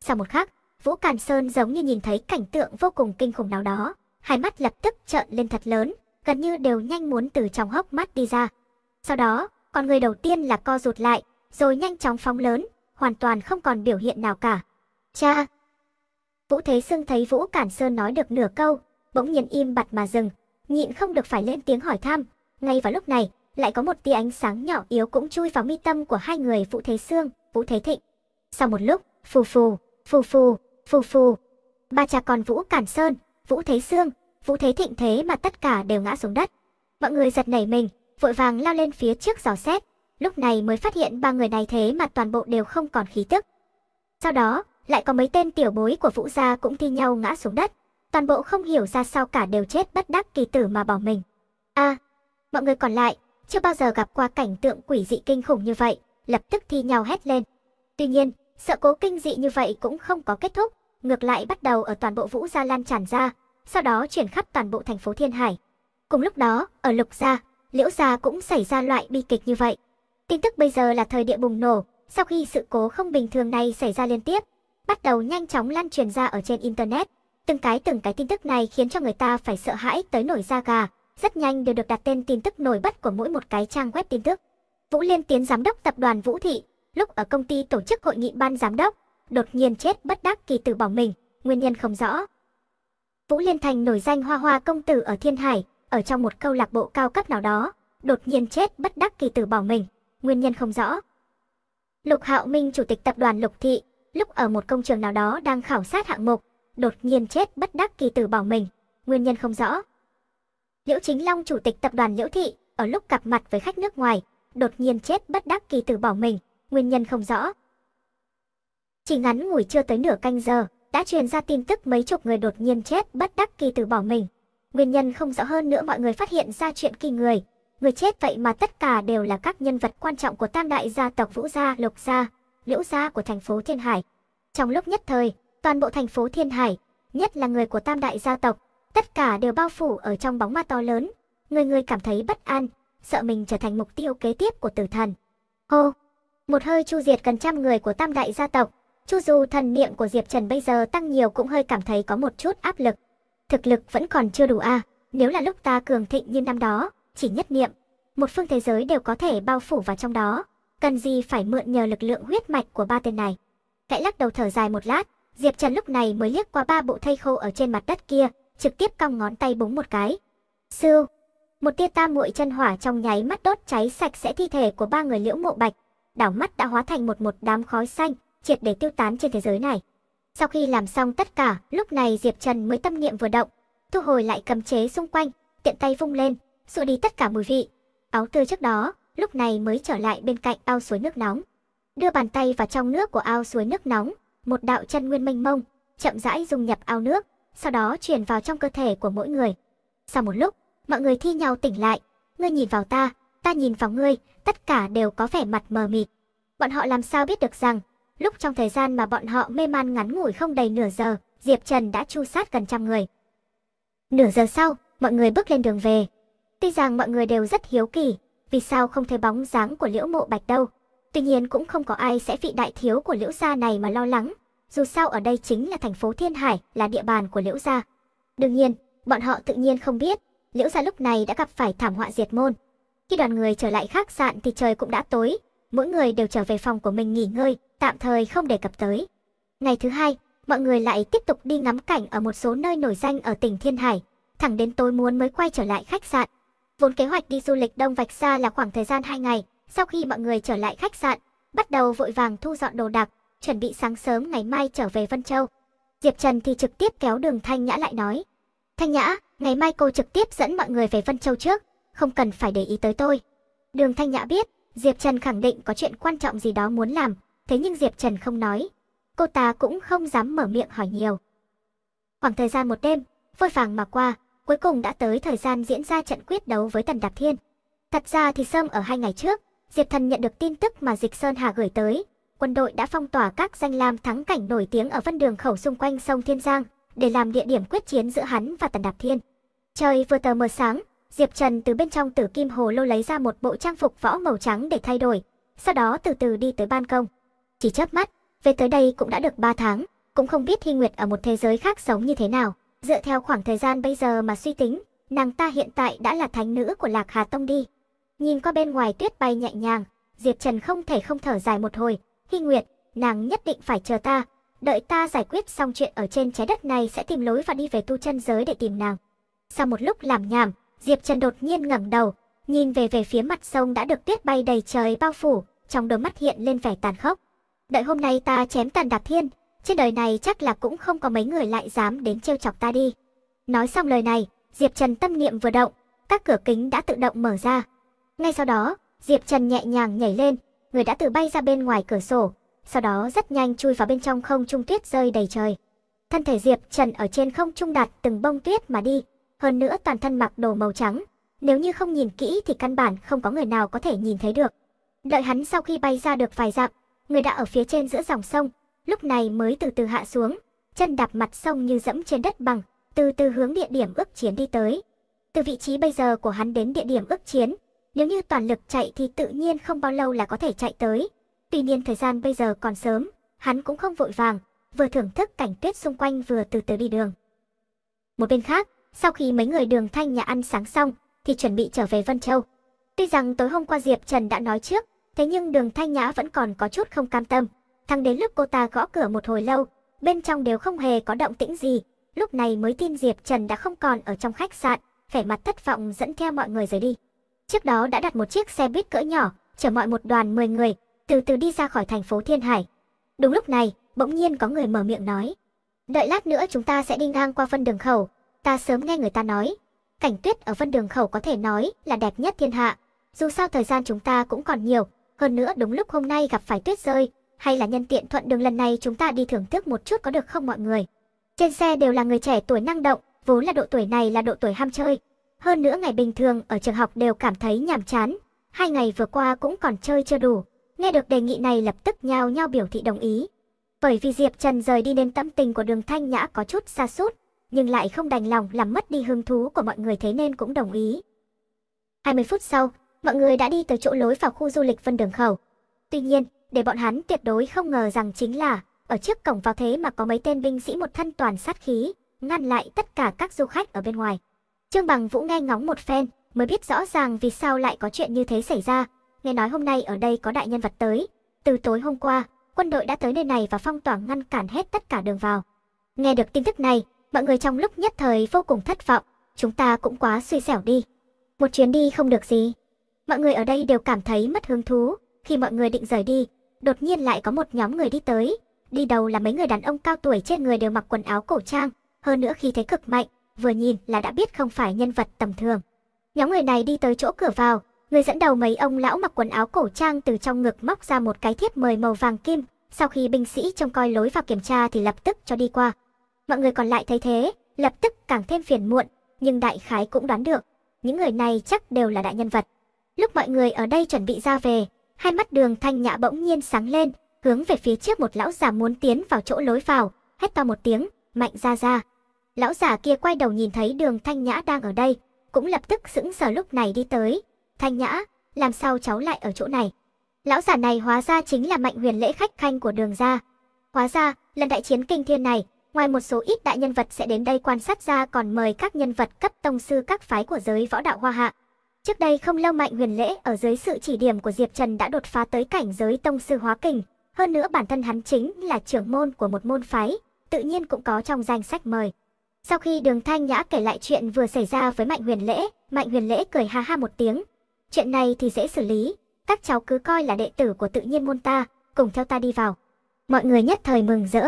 Sau một khắc, Vũ Càn Sơn giống như nhìn thấy cảnh tượng vô cùng kinh khủng nào đó, hai mắt lập tức trợn lên thật lớn, gần như đều nhanh muốn từ trong hốc mắt đi ra. Sau đó, con người đầu tiên là co rụt lại, rồi nhanh chóng phóng lớn, hoàn toàn không còn biểu hiện nào cả. Cha, Vũ Thế Sương thấy Vũ Cản Sơn nói được nửa câu, bỗng nhiên im bặt mà dừng, nhịn không được phải lên tiếng hỏi thăm. Ngay vào lúc này, lại có một tia ánh sáng nhỏ yếu cũng chui vào mi tâm của hai người Vũ Thế Sương, Vũ Thế Thịnh. Sau một lúc, phù phù, phù phù, phù phù. Ba cha con Vũ Cản Sơn, Vũ Thế Sương, Vũ Thế Thịnh thế mà tất cả đều ngã xuống đất. Mọi người giật nảy mình, vội vàng lao lên phía trước dò xét. Lúc này mới phát hiện ba người này thế mà toàn bộ đều không còn khí tức. Sau đó, lại có mấy tên tiểu bối của vũ gia cũng thi nhau ngã xuống đất. Toàn bộ không hiểu ra sao cả đều chết bất đắc kỳ tử mà bỏ mình. À, mọi người còn lại, chưa bao giờ gặp qua cảnh tượng quỷ dị kinh khủng như vậy, lập tức thi nhau hét lên. Tuy nhiên, sợ cố kinh dị như vậy cũng không có kết thúc, ngược lại bắt đầu ở toàn bộ vũ gia lan tràn ra, sau đó chuyển khắp toàn bộ thành phố Thiên Hải. Cùng lúc đó, ở Lục gia, Liễu gia cũng xảy ra loại bi kịch như vậy. Tin tức bây giờ là thời địa bùng nổ, sau khi sự cố không bình thường này xảy ra liên tiếp, bắt đầu nhanh chóng lan truyền ra ở trên Internet. Từng cái từng cái tin tức này khiến cho người ta phải sợ hãi tới nổi da gà, rất nhanh đều được đặt tên tin tức nổi bật của mỗi một cái trang web tin tức. Vũ Liên Tiến giám đốc tập đoàn Vũ Thị, lúc ở công ty tổ chức hội nghị ban giám đốc, đột nhiên chết bất đắc kỳ tử bỏ mình, nguyên nhân không rõ. Vũ Liên Thành nổi danh hoa hoa công tử ở Thiên Hải, ở trong một câu lạc bộ cao cấp nào đó, đột nhiên chết bất đắc kỳ tử bỏ mình, nguyên nhân không rõ. Lục Hạo Minh chủ tịch tập đoàn Lục Thị, lúc ở một công trường nào đó đang khảo sát hạng mục, đột nhiên chết bất đắc kỳ tử bỏ mình, nguyên nhân không rõ. Liễu Chính Long chủ tịch tập đoàn Liễu Thị, ở lúc gặp mặt với khách nước ngoài, đột nhiên chết bất đắc kỳ tử bỏ mình, nguyên nhân không rõ. Chỉ ngắn ngủi chưa tới nửa canh giờ, đã truyền ra tin tức mấy chục người đột nhiên chết bất đắc kỳ tử bỏ mình. Nguyên nhân không rõ hơn nữa mọi người phát hiện ra chuyện kỳ người. Người chết vậy mà tất cả đều là các nhân vật quan trọng của tam đại gia tộc Vũ Gia, Lục Gia, liễu gia của thành phố Thiên Hải. Trong lúc nhất thời, toàn bộ thành phố Thiên Hải, nhất là người của tam đại gia tộc, tất cả đều bao phủ ở trong bóng ma to lớn, người người cảm thấy bất an, sợ mình trở thành mục tiêu kế tiếp của tử thần. Hô! Một hơi chu diệt gần trăm người của tam đại gia tộc, chu dù thần niệm của Diệp Trần bây giờ tăng nhiều cũng hơi cảm thấy có một chút áp lực. Thực lực vẫn còn chưa đủ à, nếu là lúc ta cường thịnh như năm đó, chỉ nhất niệm, một phương thế giới đều có thể bao phủ vào trong đó cần gì phải mượn nhờ lực lượng huyết mạch của ba tên này. Khẽ lắc đầu thở dài một lát, Diệp Trần lúc này mới liếc qua ba bộ thây khô ở trên mặt đất kia, trực tiếp cong ngón tay búng một cái. Sưu! Một tia tam muội chân hỏa trong nháy mắt đốt cháy sạch sẽ thi thể của ba người liễu mộ bạch, đảo mắt đã hóa thành một một đám khói xanh, triệt để tiêu tán trên thế giới này. Sau khi làm xong tất cả, lúc này Diệp Trần mới tâm niệm vừa động, thu hồi lại cầm chế xung quanh, tiện tay vung lên, dụ đi tất cả mùi vị. Áo tươi trước đó, lúc này mới trở lại bên cạnh ao suối nước nóng. Đưa bàn tay vào trong nước của ao suối nước nóng, một đạo chân nguyên mênh mông, chậm rãi dung nhập ao nước, sau đó truyền vào trong cơ thể của mỗi người. Sau một lúc, mọi người thi nhau tỉnh lại, ngươi nhìn vào ta, ta nhìn vào ngươi, tất cả đều có vẻ mặt mờ mịt. Bọn họ làm sao biết được rằng, lúc trong thời gian mà bọn họ mê man ngắn ngủi không đầy nửa giờ, Diệp Trần đã chu sát gần trăm người. Nửa giờ sau, mọi người bước lên đường về. Tuy rằng mọi người đều rất hiếu kỳ, vì sao không thấy bóng dáng của liễu mộ bạch đâu. Tuy nhiên cũng không có ai sẽ vị đại thiếu của liễu gia này mà lo lắng, dù sao ở đây chính là thành phố Thiên Hải, là địa bàn của liễu gia. Đương nhiên, bọn họ tự nhiên không biết, liễu gia lúc này đã gặp phải thảm họa diệt môn. Khi đoàn người trở lại khách sạn thì trời cũng đã tối, mỗi người đều trở về phòng của mình nghỉ ngơi, tạm thời không đề cập tới. Ngày thứ hai, mọi người lại tiếp tục đi ngắm cảnh ở một số nơi nổi danh ở tỉnh Thiên Hải, thẳng đến tối muôn mới quay trở lại khách sạn. Vốn kế hoạch đi du lịch Đông Vạch Sa là khoảng thời gian 2 ngày, sau khi mọi người trở lại khách sạn, bắt đầu vội vàng thu dọn đồ đạc, chuẩn bị sáng sớm ngày mai trở về Vân Châu. Diệp Trần thì trực tiếp kéo đường Thanh Nhã lại nói. Thanh Nhã, ngày mai cô trực tiếp dẫn mọi người về Vân Châu trước, không cần phải để ý tới tôi. Đường Thanh Nhã biết, Diệp Trần khẳng định có chuyện quan trọng gì đó muốn làm, thế nhưng Diệp Trần không nói. Cô ta cũng không dám mở miệng hỏi nhiều. Khoảng thời gian một đêm, vội vàng mà qua, cuối cùng đã tới thời gian diễn ra trận quyết đấu với Tần Đạp Thiên. Thật ra thì sớm ở hai ngày trước, Diệp Thần nhận được tin tức mà Dịch Sơn Hà gửi tới, quân đội đã phong tỏa các danh lam thắng cảnh nổi tiếng ở vân đường khẩu xung quanh sông Thiên Giang để làm địa điểm quyết chiến giữa hắn và Tần Đạp Thiên. Trời vừa tờ mờ sáng, Diệp Trần từ bên trong Tử Kim Hồ Lô lấy ra một bộ trang phục võ màu trắng để thay đổi, sau đó từ từ đi tới ban công. Chỉ chớp mắt, về tới đây cũng đã được 3 tháng, cũng không biết Hy Nguyệt ở một thế giới khác sống như thế nào. Dựa theo khoảng thời gian bây giờ mà suy tính, nàng ta hiện tại đã là thánh nữ của Lạc Hà Tông đi. Nhìn qua bên ngoài tuyết bay nhẹ nhàng, Diệp Trần không thể không thở dài một hồi. Hy Nguyệt, nàng nhất định phải chờ ta. Đợi ta giải quyết xong chuyện ở trên trái đất này sẽ tìm lối và đi về tu chân giới để tìm nàng. Sau một lúc làm nhảm, Diệp Trần đột nhiên ngẩng đầu, nhìn về về phía mặt sông đã được tuyết bay đầy trời bao phủ, trong đôi mắt hiện lên vẻ tàn khốc. Đợi hôm nay ta chém tàn đạp thiên, trên đời này chắc là cũng không có mấy người lại dám đến trêu chọc ta đi. Nói xong lời này, Diệp Trần tâm niệm vừa động, các cửa kính đã tự động mở ra. Ngay sau đó, Diệp Trần nhẹ nhàng nhảy lên, người đã tự bay ra bên ngoài cửa sổ, sau đó rất nhanh chui vào bên trong không trung tuyết rơi đầy trời. Thân thể Diệp Trần ở trên không trung đặt từng bông tuyết mà đi, hơn nữa toàn thân mặc đồ màu trắng, nếu như không nhìn kỹ thì căn bản không có người nào có thể nhìn thấy được. Đợi hắn sau khi bay ra được vài dặm, người đã ở phía trên giữa dòng sông, lúc này mới từ từ hạ xuống, chân đạp mặt sông như dẫm trên đất bằng, từ từ hướng địa điểm ước chiến đi tới. Từ vị trí bây giờ của hắn đến địa điểm ước chiến, nếu như toàn lực chạy thì tự nhiên không bao lâu là có thể chạy tới. Tuy nhiên thời gian bây giờ còn sớm, hắn cũng không vội vàng, vừa thưởng thức cảnh tuyết xung quanh vừa từ từ đi đường. Một bên khác, sau khi mấy người đường thanh nhà ăn sáng xong, thì chuẩn bị trở về Vân Châu. Tuy rằng tối hôm qua Diệp Trần đã nói trước, thế nhưng đường thanh nhã vẫn còn có chút không cam tâm thẳng đến lúc cô ta gõ cửa một hồi lâu, bên trong đều không hề có động tĩnh gì, lúc này mới tin Diệp Trần đã không còn ở trong khách sạn, vẻ mặt thất vọng dẫn theo mọi người rời đi. Trước đó đã đặt một chiếc xe buýt cỡ nhỏ, chở mọi một đoàn 10 người, từ từ đi ra khỏi thành phố Thiên Hải. Đúng lúc này, bỗng nhiên có người mở miệng nói. Đợi lát nữa chúng ta sẽ đi ngang qua phân đường khẩu, ta sớm nghe người ta nói. Cảnh tuyết ở phân đường khẩu có thể nói là đẹp nhất thiên hạ. Dù sao thời gian chúng ta cũng còn nhiều, hơn nữa đúng lúc hôm nay gặp phải tuyết rơi, hay là nhân tiện thuận đường lần này chúng ta đi thưởng thức một chút có được không mọi người? Trên xe đều là người trẻ tuổi năng động, vốn là độ tuổi này là độ tuổi ham chơi. Hơn nữa ngày bình thường ở trường học đều cảm thấy nhàm chán, hai ngày vừa qua cũng còn chơi chưa đủ. Nghe được đề nghị này lập tức nhao nhao biểu thị đồng ý. Bởi vì Diệp Trần rời đi nên tâm tình của đường thanh nhã có chút xa sút nhưng lại không đành lòng làm mất đi hứng thú của mọi người thế nên cũng đồng ý. 20 phút sau, mọi người đã đi tới chỗ lối vào khu du lịch Vân Đường Khẩu. Tuy nhiên, để bọn hắn tuyệt đối không ngờ rằng chính là ở trước cổng vào thế mà có mấy tên binh sĩ một thân toàn sát khí, ngăn lại tất cả các du khách ở bên ngoài. Trương Bằng Vũ nghe ngóng một phen, mới biết rõ ràng vì sao lại có chuyện như thế xảy ra. Nghe nói hôm nay ở đây có đại nhân vật tới. Từ tối hôm qua, quân đội đã tới nơi này và phong tỏa ngăn cản hết tất cả đường vào. Nghe được tin tức này, mọi người trong lúc nhất thời vô cùng thất vọng, chúng ta cũng quá suy xẻo đi. Một chuyến đi không được gì. Mọi người ở đây đều cảm thấy mất hứng thú, khi mọi người định rời đi, đột nhiên lại có một nhóm người đi tới. Đi đầu là mấy người đàn ông cao tuổi trên người đều mặc quần áo cổ trang, hơn nữa khi thấy cực mạnh, vừa nhìn là đã biết không phải nhân vật tầm thường. Nhóm người này đi tới chỗ cửa vào, người dẫn đầu mấy ông lão mặc quần áo cổ trang từ trong ngực móc ra một cái thiếp mời màu vàng kim, sau khi binh sĩ trông coi lối vào kiểm tra thì lập tức cho đi qua. Mọi người còn lại thấy thế, lập tức càng thêm phiền muộn, nhưng đại khái cũng đoán được, những người này chắc đều là đại nhân vật. Lúc mọi người ở đây chuẩn bị ra về, hai mắt đường thanh nhã bỗng nhiên sáng lên, hướng về phía trước một lão già muốn tiến vào chỗ lối vào, hét to một tiếng, mạnh ra ra. Lão già kia quay đầu nhìn thấy đường thanh nhã đang ở đây, cũng lập tức sững sờ lúc này đi tới. Thanh nhã, làm sao cháu lại ở chỗ này? Lão già này hóa ra chính là mạnh huyền lễ khách khanh của đường gia. Hóa ra, lần đại chiến kinh thiên này, ngoài một số ít đại nhân vật sẽ đến đây quan sát ra còn mời các nhân vật cấp tông sư các phái của giới võ đạo hoa hạ Trước đây không lâu Mạnh Huyền Lễ ở dưới sự chỉ điểm của Diệp Trần đã đột phá tới cảnh giới tông sư hóa kình, hơn nữa bản thân hắn chính là trưởng môn của một môn phái, tự nhiên cũng có trong danh sách mời. Sau khi Đường Thanh Nhã kể lại chuyện vừa xảy ra với Mạnh Huyền Lễ, Mạnh Huyền Lễ cười ha ha một tiếng. Chuyện này thì dễ xử lý, các cháu cứ coi là đệ tử của tự nhiên môn ta, cùng theo ta đi vào. Mọi người nhất thời mừng rỡ.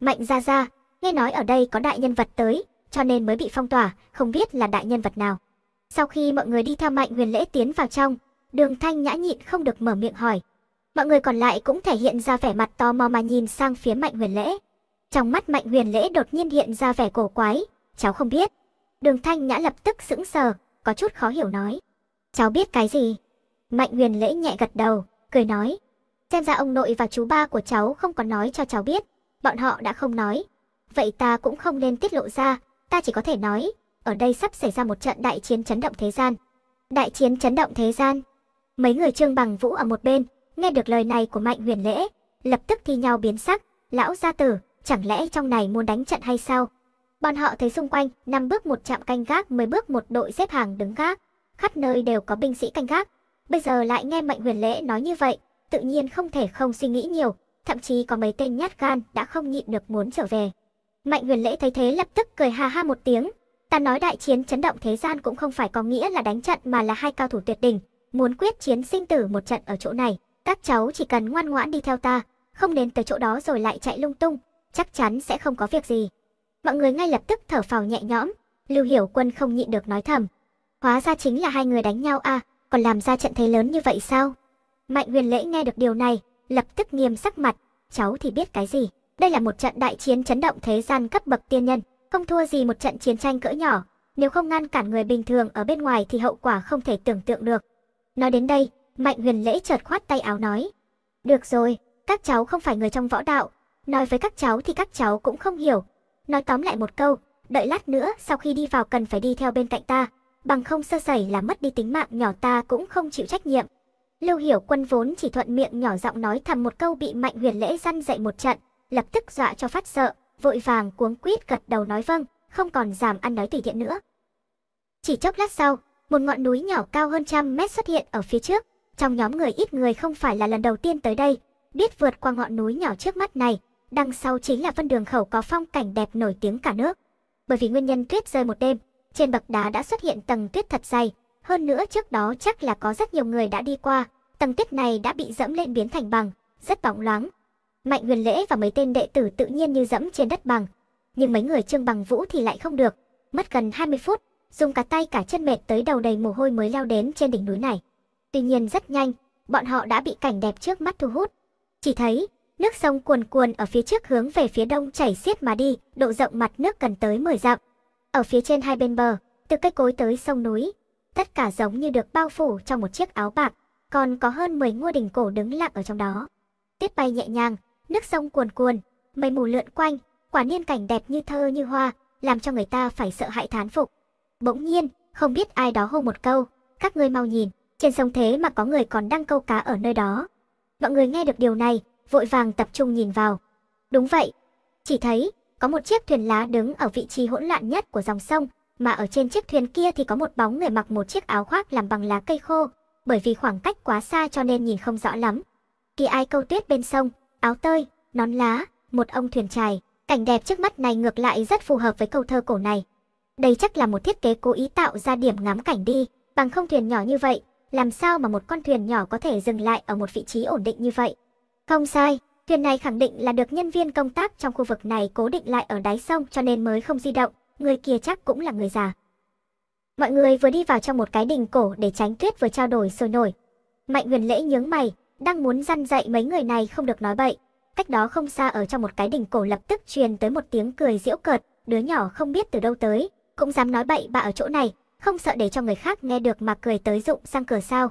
Mạnh ra ra, nghe nói ở đây có đại nhân vật tới, cho nên mới bị phong tỏa, không biết là đại nhân vật nào. Sau khi mọi người đi theo Mạnh Huyền Lễ tiến vào trong, Đường Thanh nhã nhịn không được mở miệng hỏi. Mọi người còn lại cũng thể hiện ra vẻ mặt tò mò mà nhìn sang phía Mạnh Huyền Lễ. Trong mắt Mạnh Huyền Lễ đột nhiên hiện ra vẻ cổ quái, cháu không biết. Đường Thanh nhã lập tức sững sờ, có chút khó hiểu nói. Cháu biết cái gì? Mạnh Huyền Lễ nhẹ gật đầu, cười nói. Xem ra ông nội và chú ba của cháu không có nói cho cháu biết, bọn họ đã không nói. Vậy ta cũng không nên tiết lộ ra, ta chỉ có thể nói, ở đây sắp xảy ra một trận đại chiến chấn động thế gian. Đại chiến chấn động thế gian. Mấy người Trương Bằng Vũ ở một bên, nghe được lời này của Mạnh Huyền Lễ, lập tức thi nhau biến sắc, lão gia tử, chẳng lẽ trong này muốn đánh trận hay sao? Bọn họ thấy xung quanh, năm bước một chạm canh gác, 10 bước một đội xếp hàng đứng gác, khắp nơi đều có binh sĩ canh gác. Bây giờ lại nghe Mạnh Huyền Lễ nói như vậy, tự nhiên không thể không suy nghĩ nhiều, thậm chí có mấy tên nhát gan đã không nhịn được muốn trở về. Mạnh Huyền Lễ thấy thế lập tức cười ha ha một tiếng, Ta nói đại chiến chấn động thế gian cũng không phải có nghĩa là đánh trận mà là hai cao thủ tuyệt đỉnh, muốn quyết chiến sinh tử một trận ở chỗ này, các cháu chỉ cần ngoan ngoãn đi theo ta, không đến tới chỗ đó rồi lại chạy lung tung, chắc chắn sẽ không có việc gì. Mọi người ngay lập tức thở phào nhẹ nhõm, Lưu Hiểu Quân không nhịn được nói thầm. Hóa ra chính là hai người đánh nhau à, còn làm ra trận thế lớn như vậy sao? Mạnh huyền lễ nghe được điều này, lập tức nghiêm sắc mặt, cháu thì biết cái gì. Đây là một trận đại chiến chấn động thế gian cấp bậc tiên nhân, không thua gì một trận chiến tranh cỡ nhỏ, nếu không ngăn cản người bình thường ở bên ngoài thì hậu quả không thể tưởng tượng được. Nói đến đây, Mạnh Huyền Lễ chợt khoát tay áo nói. Được rồi, các cháu không phải người trong võ đạo, nói với các cháu thì các cháu cũng không hiểu. Nói tóm lại một câu, đợi lát nữa sau khi đi vào cần phải đi theo bên cạnh ta, bằng không sơ sẩy là mất đi tính mạng nhỏ ta cũng không chịu trách nhiệm. Lưu Hiểu Quân vốn chỉ thuận miệng nhỏ giọng nói thầm một câu bị Mạnh Huyền Lễ răn dậy một trận, lập tức dọa cho phát sợ vội vàng cuống quýt gật đầu nói vâng, không còn giảm ăn nói tùy tiện nữa. Chỉ chốc lát sau, một ngọn núi nhỏ cao hơn trăm mét xuất hiện ở phía trước. Trong nhóm người ít người không phải là lần đầu tiên tới đây, biết vượt qua ngọn núi nhỏ trước mắt này, đằng sau chính là phân đường khẩu có phong cảnh đẹp nổi tiếng cả nước. Bởi vì nguyên nhân tuyết rơi một đêm, trên bậc đá đã xuất hiện tầng tuyết thật dày, hơn nữa trước đó chắc là có rất nhiều người đã đi qua, tầng tuyết này đã bị dẫm lên biến thành bằng, rất bóng loáng, Mạnh Huyền Lễ và mấy tên đệ tử tự nhiên như dẫm trên đất bằng, nhưng mấy người Trương Bằng Vũ thì lại không được, mất gần 20 phút, dùng cả tay cả chân mệt tới đầu đầy mồ hôi mới leo đến trên đỉnh núi này. Tuy nhiên rất nhanh, bọn họ đã bị cảnh đẹp trước mắt thu hút. Chỉ thấy, nước sông cuồn cuồn ở phía trước hướng về phía đông chảy xiết mà đi, độ rộng mặt nước gần tới 10 dặm. Ở phía trên hai bên bờ, từ cây cối tới sông núi, tất cả giống như được bao phủ trong một chiếc áo bạc, còn có hơn 10 ngôi đỉnh cổ đứng lặng ở trong đó. Tuyết bay nhẹ nhàng, nước sông cuồn cuồn, mây mù lượn quanh, quả nhiên cảnh đẹp như thơ như hoa, làm cho người ta phải sợ hãi thán phục. Bỗng nhiên, không biết ai đó hô một câu, các ngươi mau nhìn, trên sông thế mà có người còn đang câu cá ở nơi đó. Mọi người nghe được điều này, vội vàng tập trung nhìn vào. Đúng vậy, chỉ thấy có một chiếc thuyền lá đứng ở vị trí hỗn loạn nhất của dòng sông, mà ở trên chiếc thuyền kia thì có một bóng người mặc một chiếc áo khoác làm bằng lá cây khô, bởi vì khoảng cách quá xa cho nên nhìn không rõ lắm. Kỳ ai câu tuyết bên sông, áo tơi, nón lá, một ông thuyền trài, cảnh đẹp trước mắt này ngược lại rất phù hợp với câu thơ cổ này. Đây chắc là một thiết kế cố ý tạo ra điểm ngắm cảnh đi, bằng không thuyền nhỏ như vậy, làm sao mà một con thuyền nhỏ có thể dừng lại ở một vị trí ổn định như vậy. Không sai, thuyền này khẳng định là được nhân viên công tác trong khu vực này cố định lại ở đáy sông cho nên mới không di động, người kia chắc cũng là người già. Mọi người vừa đi vào trong một cái đình cổ để tránh tuyết vừa trao đổi sôi nổi. Mạnh huyền lễ nhướng mày, đang muốn răn dạy mấy người này không được nói bậy. Cách đó không xa ở trong một cái đỉnh cổ lập tức truyền tới một tiếng cười giễu cợt, đứa nhỏ không biết từ đâu tới, cũng dám nói bậy bạ ở chỗ này, không sợ để cho người khác nghe được mà cười tới rụng sang cửa sao.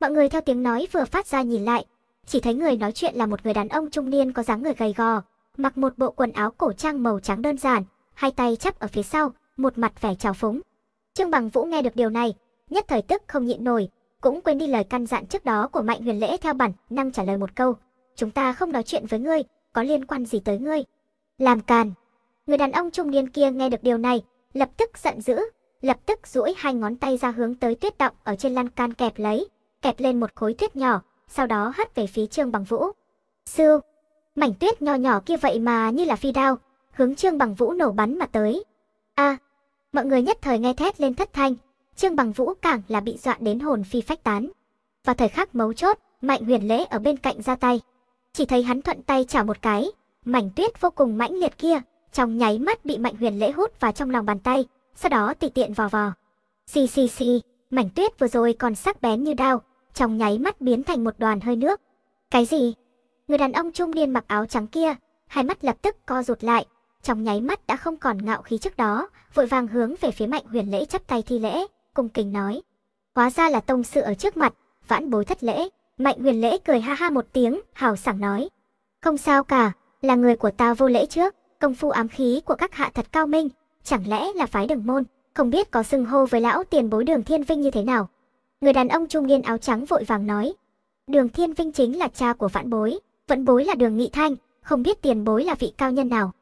Mọi người theo tiếng nói vừa phát ra nhìn lại, chỉ thấy người nói chuyện là một người đàn ông trung niên có dáng người gầy gò, mặc một bộ quần áo cổ trang màu trắng đơn giản, hai tay chắp ở phía sau, một mặt vẻ trào phúng. Trương Bằng Vũ nghe được điều này, nhất thời tức không nhịn nổi, cũng quên đi lời căn dặn trước đó của Mạnh Huyền Lễ theo bản năng trả lời một câu. Chúng ta không nói chuyện với ngươi, có liên quan gì tới ngươi? Làm càn. Người đàn ông trung niên kia nghe được điều này, lập tức giận dữ, lập tức duỗi hai ngón tay ra hướng tới tuyết động ở trên lan can kẹp lấy, kẹp lên một khối tuyết nhỏ, sau đó hất về phía Trương Bằng Vũ. sư mảnh tuyết nho nhỏ kia vậy mà như là phi đao, hướng Trương Bằng Vũ nổ bắn mà tới. A, à, mọi người nhất thời nghe thét lên thất thanh, Trương Bằng Vũ càng là bị dọa đến hồn phi phách tán. Và thời khắc mấu chốt, Mạnh Huyền Lễ ở bên cạnh ra tay. Chỉ thấy hắn thuận tay chảo một cái, mảnh tuyết vô cùng mãnh liệt kia, trong nháy mắt bị Mạnh Huyền Lễ hút vào trong lòng bàn tay, sau đó tỉ tiện vò vò. Xì xì xì, mảnh tuyết vừa rồi còn sắc bén như đao, trong nháy mắt biến thành một đoàn hơi nước. Cái gì? Người đàn ông trung niên mặc áo trắng kia, hai mắt lập tức co rụt lại, trong nháy mắt đã không còn ngạo khí trước đó, vội vàng hướng về phía Mạnh Huyền Lễ chắp tay thi lễ cung kính nói. Hóa ra là tông sư ở trước mặt, vãn bối thất lễ, mạnh huyền lễ cười ha ha một tiếng, hào sảng nói. Không sao cả, là người của ta vô lễ trước, công phu ám khí của các hạ thật cao minh, chẳng lẽ là phái đường môn, không biết có xưng hô với lão tiền bối đường thiên vinh như thế nào. Người đàn ông trung niên áo trắng vội vàng nói. Đường thiên vinh chính là cha của vãn bối, vẫn bối là đường nghị thanh, không biết tiền bối là vị cao nhân nào.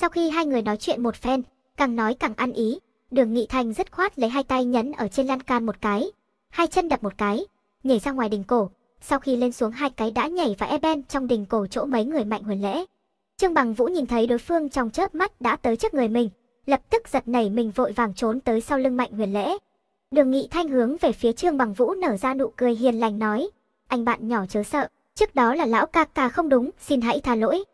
Sau khi hai người nói chuyện một phen, càng nói càng ăn ý, Đường Nghị Thành rất khoát lấy hai tay nhấn ở trên lan can một cái, hai chân đập một cái, nhảy ra ngoài đỉnh cổ, sau khi lên xuống hai cái đã nhảy và eben trong đỉnh cổ chỗ mấy người mạnh huyền lễ. Trương Bằng Vũ nhìn thấy đối phương trong chớp mắt đã tới trước người mình, lập tức giật nảy mình vội vàng trốn tới sau lưng mạnh huyền lễ. Đường Nghị Thanh hướng về phía Trương Bằng Vũ nở ra nụ cười hiền lành nói, anh bạn nhỏ chớ sợ, trước đó là lão ca ca không đúng, xin hãy tha lỗi.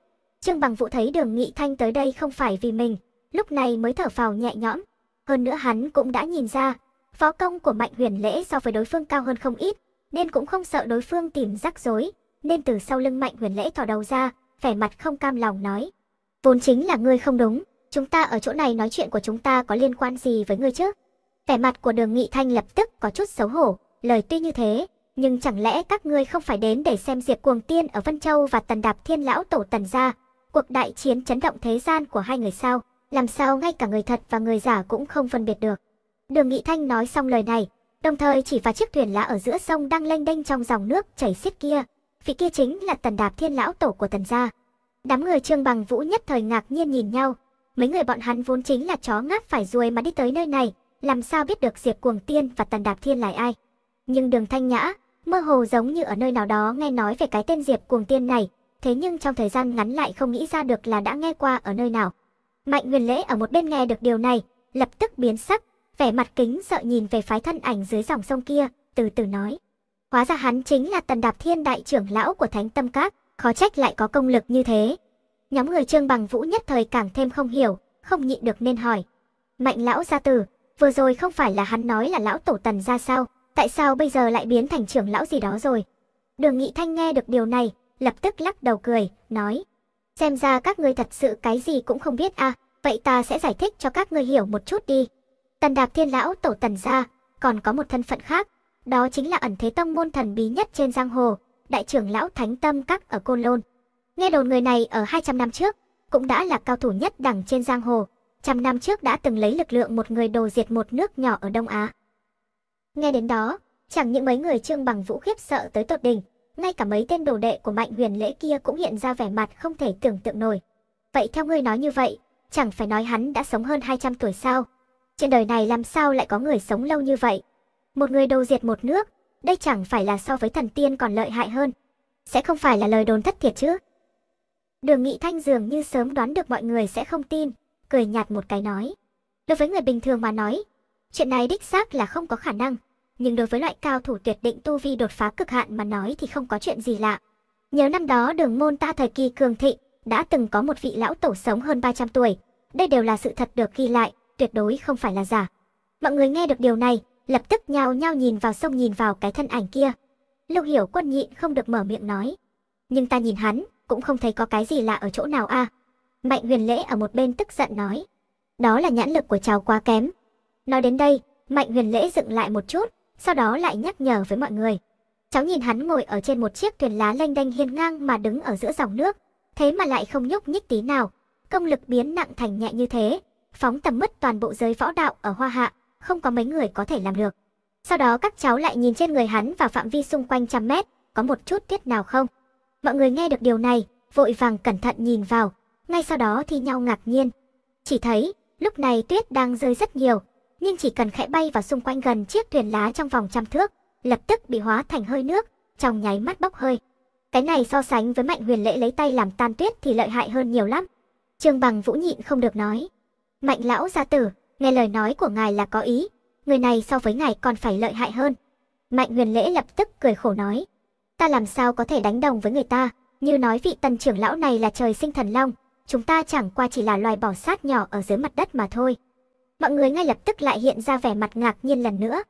Trương Bằng Vũ thấy đường Nghị Thanh tới đây không phải vì mình, lúc này mới thở phào nhẹ nhõm, hơn nữa hắn cũng đã nhìn ra, võ công của Mạnh Huyền Lễ so với đối phương cao hơn không ít, nên cũng không sợ đối phương tìm rắc rối, nên từ sau lưng Mạnh Huyền Lễ thò đầu ra, vẻ mặt không cam lòng nói: "Vốn chính là ngươi không đúng, chúng ta ở chỗ này nói chuyện của chúng ta có liên quan gì với ngươi chứ?" Vẻ mặt của Đường Nghị Thanh lập tức có chút xấu hổ, lời tuy như thế, nhưng chẳng lẽ các ngươi không phải đến để xem Diệp Cuồng Tiên ở Vân Châu và Tần Đạp Thiên lão tổ Tần gia, cuộc đại chiến chấn động thế gian của hai người sao? làm sao ngay cả người thật và người giả cũng không phân biệt được. Đường Nghị Thanh nói xong lời này, đồng thời chỉ vào chiếc thuyền lá ở giữa sông đang lênh đênh trong dòng nước chảy xiết kia, vị kia chính là Tần Đạp Thiên lão tổ của Tần gia. Đám người Trương Bằng Vũ nhất thời ngạc nhiên nhìn nhau, mấy người bọn hắn vốn chính là chó ngáp phải ruồi mà đi tới nơi này, làm sao biết được Diệp Cuồng Tiên và Tần Đạp Thiên là ai. Nhưng Đường Thanh Nhã, mơ hồ giống như ở nơi nào đó nghe nói về cái tên Diệp Cuồng Tiên này, thế nhưng trong thời gian ngắn lại không nghĩ ra được là đã nghe qua ở nơi nào. Mạnh Nguyên Lễ ở một bên nghe được điều này, lập tức biến sắc, vẻ mặt kính sợ nhìn về phái thân ảnh dưới dòng sông kia, từ từ nói. Hóa ra hắn chính là tần đạp thiên đại trưởng lão của Thánh Tâm Các, khó trách lại có công lực như thế. Nhóm người Trương Bằng Vũ nhất thời càng thêm không hiểu, không nhịn được nên hỏi. Mạnh lão gia tử, vừa rồi không phải là hắn nói là lão tổ tần ra sao, tại sao bây giờ lại biến thành trưởng lão gì đó rồi? Đường Nghị Thanh nghe được điều này, lập tức lắc đầu cười, nói xem ra các ngươi thật sự cái gì cũng không biết à, vậy ta sẽ giải thích cho các ngươi hiểu một chút đi. Tần Đạp Thiên Lão Tổ Tần Gia, còn có một thân phận khác, đó chính là ẩn thế tông môn thần bí nhất trên giang hồ, đại trưởng lão Thánh Tâm Các ở Côn Lôn. Nghe đồn người này ở 200 năm trước, cũng đã là cao thủ nhất đẳng trên giang hồ, trăm năm trước đã từng lấy lực lượng một người đồ diệt một nước nhỏ ở Đông Á. Nghe đến đó, chẳng những mấy người trương bằng vũ khiếp sợ tới tột đỉnh, ngay cả mấy tên đồ đệ của Mạnh Huyền Lễ kia cũng hiện ra vẻ mặt không thể tưởng tượng nổi. Vậy theo ngươi nói như vậy, chẳng phải nói hắn đã sống hơn 200 tuổi sao? Trên đời này làm sao lại có người sống lâu như vậy? Một người đầu diệt một nước, đây chẳng phải là so với thần tiên còn lợi hại hơn. Sẽ không phải là lời đồn thất thiệt chứ? Đường Nghị Thanh dường như sớm đoán được mọi người sẽ không tin, cười nhạt một cái nói. Đối với người bình thường mà nói, chuyện này đích xác là không có khả năng nhưng đối với loại cao thủ tuyệt định tu vi đột phá cực hạn mà nói thì không có chuyện gì lạ. Nhớ năm đó đường môn ta thời kỳ cường thịnh, đã từng có một vị lão tổ sống hơn 300 tuổi. Đây đều là sự thật được ghi lại, tuyệt đối không phải là giả. Mọi người nghe được điều này, lập tức nhao nhao nhìn vào sông nhìn vào cái thân ảnh kia. Lưu Hiểu Quân nhịn không được mở miệng nói. Nhưng ta nhìn hắn, cũng không thấy có cái gì lạ ở chỗ nào a. À. Mạnh huyền lễ ở một bên tức giận nói. Đó là nhãn lực của cháu quá kém. Nói đến đây, Mạnh huyền lễ dựng lại một chút, sau đó lại nhắc nhở với mọi người. Cháu nhìn hắn ngồi ở trên một chiếc thuyền lá lênh đênh hiên ngang mà đứng ở giữa dòng nước, thế mà lại không nhúc nhích tí nào, công lực biến nặng thành nhẹ như thế, phóng tầm mất toàn bộ giới võ đạo ở Hoa Hạ, không có mấy người có thể làm được. Sau đó các cháu lại nhìn trên người hắn và phạm vi xung quanh trăm mét, có một chút tiết nào không? Mọi người nghe được điều này, vội vàng cẩn thận nhìn vào, ngay sau đó thì nhau ngạc nhiên. Chỉ thấy, lúc này tuyết đang rơi rất nhiều, nhưng chỉ cần khẽ bay vào xung quanh gần chiếc thuyền lá trong vòng trăm thước, lập tức bị hóa thành hơi nước, trong nháy mắt bốc hơi. Cái này so sánh với Mạnh Huyền Lễ lấy tay làm tan tuyết thì lợi hại hơn nhiều lắm. Trương Bằng Vũ nhịn không được nói. Mạnh lão gia tử, nghe lời nói của ngài là có ý, người này so với ngài còn phải lợi hại hơn. Mạnh Huyền Lễ lập tức cười khổ nói. Ta làm sao có thể đánh đồng với người ta, như nói vị tân trưởng lão này là trời sinh thần long, chúng ta chẳng qua chỉ là loài bỏ sát nhỏ ở dưới mặt đất mà thôi mọi người ngay lập tức lại hiện ra vẻ mặt ngạc nhiên lần nữa.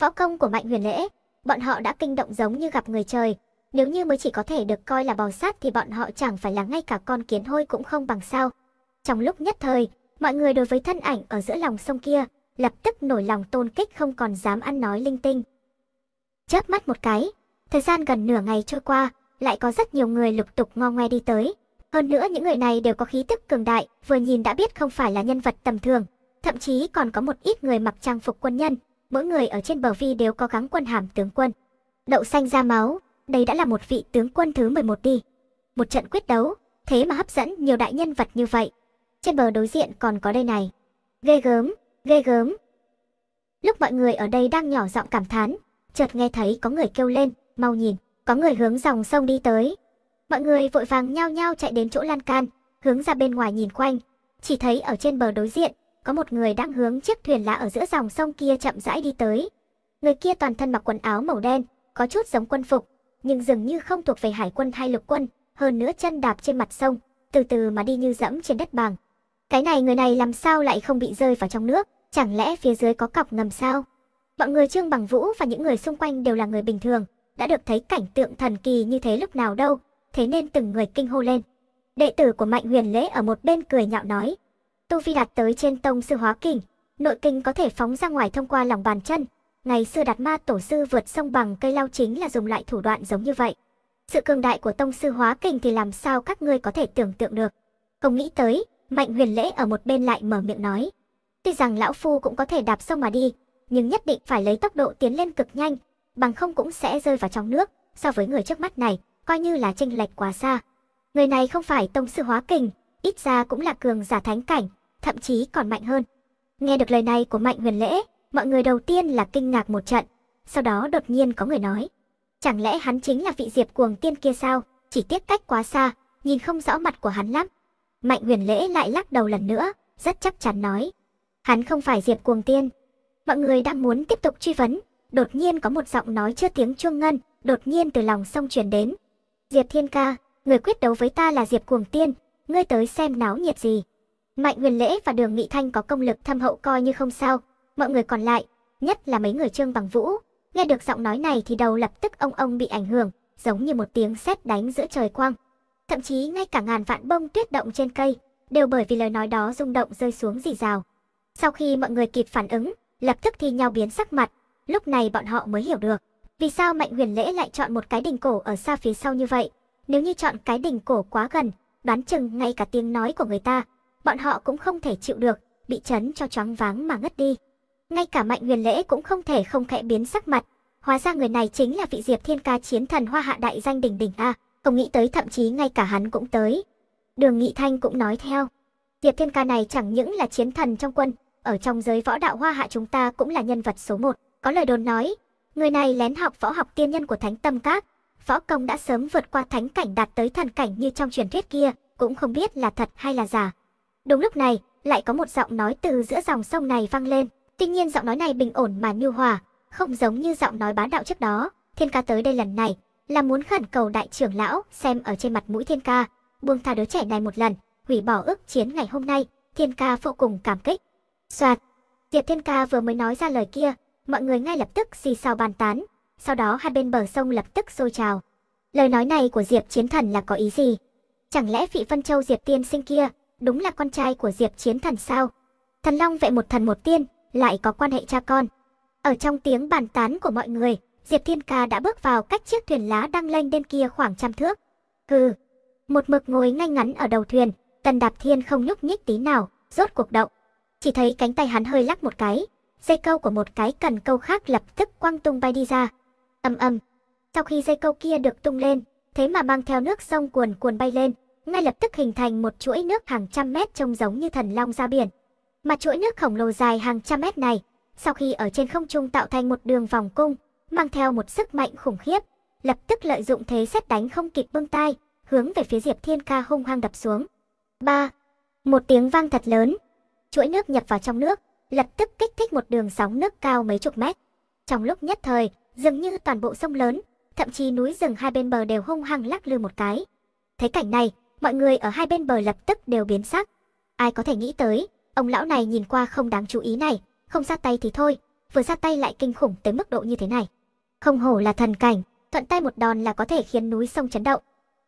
Võ công của Mạnh Huyền Lễ, bọn họ đã kinh động giống như gặp người trời. Nếu như mới chỉ có thể được coi là bò sát thì bọn họ chẳng phải là ngay cả con kiến hôi cũng không bằng sao. Trong lúc nhất thời, mọi người đối với thân ảnh ở giữa lòng sông kia, lập tức nổi lòng tôn kích không còn dám ăn nói linh tinh. Chớp mắt một cái, thời gian gần nửa ngày trôi qua, lại có rất nhiều người lục tục ngo ngoe đi tới. Hơn nữa những người này đều có khí tức cường đại, vừa nhìn đã biết không phải là nhân vật tầm thường, Thậm chí còn có một ít người mặc trang phục quân nhân, mỗi người ở trên bờ vi đều có gắng quân hàm tướng quân. Đậu xanh ra máu, đây đã là một vị tướng quân thứ 11 đi. Một trận quyết đấu, thế mà hấp dẫn nhiều đại nhân vật như vậy. Trên bờ đối diện còn có đây này. Ghê gớm, ghê gớm. Lúc mọi người ở đây đang nhỏ giọng cảm thán, chợt nghe thấy có người kêu lên, mau nhìn, có người hướng dòng sông đi tới. Mọi người vội vàng nhao nhao chạy đến chỗ lan can, hướng ra bên ngoài nhìn quanh, chỉ thấy ở trên bờ đối diện có một người đang hướng chiếc thuyền lạ ở giữa dòng sông kia chậm rãi đi tới. Người kia toàn thân mặc quần áo màu đen, có chút giống quân phục, nhưng dường như không thuộc về hải quân hay lục quân, hơn nữa chân đạp trên mặt sông, từ từ mà đi như dẫm trên đất bằng. Cái này người này làm sao lại không bị rơi vào trong nước, chẳng lẽ phía dưới có cọc ngầm sao? Mọi người Trương Bằng Vũ và những người xung quanh đều là người bình thường, đã được thấy cảnh tượng thần kỳ như thế lúc nào đâu, thế nên từng người kinh hô lên. Đệ tử của Mạnh Huyền Lễ ở một bên cười nhạo nói, tu vi đạt tới trên tông sư hóa kình, nội kinh có thể phóng ra ngoài thông qua lòng bàn chân. Ngày xưa đạt ma tổ sư vượt sông bằng cây lao chính là dùng loại thủ đoạn giống như vậy. Sự cường đại của tông sư hóa kình thì làm sao các ngươi có thể tưởng tượng được. Không nghĩ tới, Mạnh huyền lễ ở một bên lại mở miệng nói. Tuy rằng lão phu cũng có thể đạp sông mà đi, nhưng nhất định phải lấy tốc độ tiến lên cực nhanh, bằng không cũng sẽ rơi vào trong nước, so với người trước mắt này, coi như là chênh lệch quá xa. Người này không phải tông sư hóa kình, ít ra cũng là cường giả thánh cảnh, thậm chí còn mạnh hơn. Nghe được lời này của Mạnh Huyền Lễ, mọi người đầu tiên là kinh ngạc một trận, sau đó đột nhiên có người nói. Chẳng lẽ hắn chính là vị diệp cuồng tiên kia sao, chỉ tiếc cách quá xa, nhìn không rõ mặt của hắn lắm. Mạnh Huyền Lễ lại lắc đầu lần nữa, rất chắc chắn nói. Hắn không phải diệp cuồng tiên. Mọi người đang muốn tiếp tục truy vấn, đột nhiên có một giọng nói chưa tiếng chuông ngân, đột nhiên từ lòng sông truyền đến. Diệp Thiên Ca, người quyết đấu với ta là Diệp Cuồng Tiên, ngươi tới xem náo nhiệt gì. Mạnh Huyền Lễ và Đường Nghị Thanh có công lực thâm hậu coi như không sao, mọi người còn lại, nhất là mấy người Trương Bằng Vũ, nghe được giọng nói này thì đầu lập tức ông ông bị ảnh hưởng, giống như một tiếng sét đánh giữa trời quang. Thậm chí ngay cả ngàn vạn bông tuyết động trên cây, đều bởi vì lời nói đó rung động rơi xuống rì rào. Sau khi mọi người kịp phản ứng, lập tức thi nhau biến sắc mặt, lúc này bọn họ mới hiểu được, vì sao Mạnh Huyền Lễ lại chọn một cái đỉnh cổ ở xa phía sau như vậy, nếu như chọn cái đỉnh cổ quá gần, đoán chừng ngay cả tiếng nói của người ta bọn họ cũng không thể chịu được, bị chấn cho choáng váng mà ngất đi. Ngay cả Mạnh Huyền Lễ cũng không thể không khẽ biến sắc mặt, hóa ra người này chính là vị Diệp Thiên Ca chiến thần Hoa Hạ đại danh đỉnh đỉnh a, không nghĩ tới thậm chí ngay cả hắn cũng tới. Đường Nghị Thanh cũng nói theo, Diệp Thiên Ca này chẳng những là chiến thần trong quân, ở trong giới võ đạo Hoa Hạ chúng ta cũng là nhân vật số một. có lời đồn nói, người này lén học võ học tiên nhân của Thánh Tâm Các, võ công đã sớm vượt qua thánh cảnh đạt tới thần cảnh như trong truyền thuyết kia, cũng không biết là thật hay là giả. Đúng lúc này, lại có một giọng nói từ giữa dòng sông này vang lên. Tuy nhiên giọng nói này bình ổn mà nhu hòa, không giống như giọng nói bá đạo trước đó. Thiên ca tới đây lần này là muốn khẩn cầu đại trưởng lão xem ở trên mặt mũi thiên ca, buông tha đứa trẻ này một lần, hủy bỏ ước chiến ngày hôm nay. Thiên ca vô cùng cảm kích. Soạt, Diệp Thiên ca vừa mới nói ra lời kia, mọi người ngay lập tức xì xào bàn tán, sau đó hai bên bờ sông lập tức sôi trào. Lời nói này của Diệp Chiến Thần là có ý gì? Chẳng lẽ vị Vân Châu Diệp Tiên sinh kia đúng là con trai của Diệp Chiến Thần sao? Thần Long vệ một thần một tiên, lại có quan hệ cha con. Ở trong tiếng bàn tán của mọi người, Diệp Thiên Ca đã bước vào cách chiếc thuyền lá đang lênh đên kia khoảng trăm thước. Hừ, một mực ngồi ngay ngắn ở đầu thuyền, Tần Đạp Thiên không nhúc nhích tí nào, rốt cuộc động. Chỉ thấy cánh tay hắn hơi lắc một cái, dây câu của một cái cần câu khác lập tức quăng tung bay đi ra. Ầm ầm, sau khi dây câu kia được tung lên, thế mà mang theo nước sông cuồn cuồn bay lên, ngay lập tức hình thành một chuỗi nước hàng trăm mét trông giống như thần long ra biển. Mà chuỗi nước khổng lồ dài hàng trăm mét này, sau khi ở trên không trung tạo thành một đường vòng cung, mang theo một sức mạnh khủng khiếp, lập tức lợi dụng thế xét đánh không kịp bưng tai, hướng về phía Diệp Thiên Ca hung hăng đập xuống. ba Một tiếng vang thật lớn, chuỗi nước nhập vào trong nước, lập tức kích thích một đường sóng nước cao mấy chục mét. Trong lúc nhất thời, dường như toàn bộ sông lớn, thậm chí núi rừng hai bên bờ đều hung hăng lắc lư một cái. Thấy cảnh này, mọi người ở hai bên bờ lập tức đều biến sắc. Ai có thể nghĩ tới, ông lão này nhìn qua không đáng chú ý này, không ra tay thì thôi, vừa ra tay lại kinh khủng tới mức độ như thế này. Không hổ là thần cảnh, thuận tay một đòn là có thể khiến núi sông chấn động.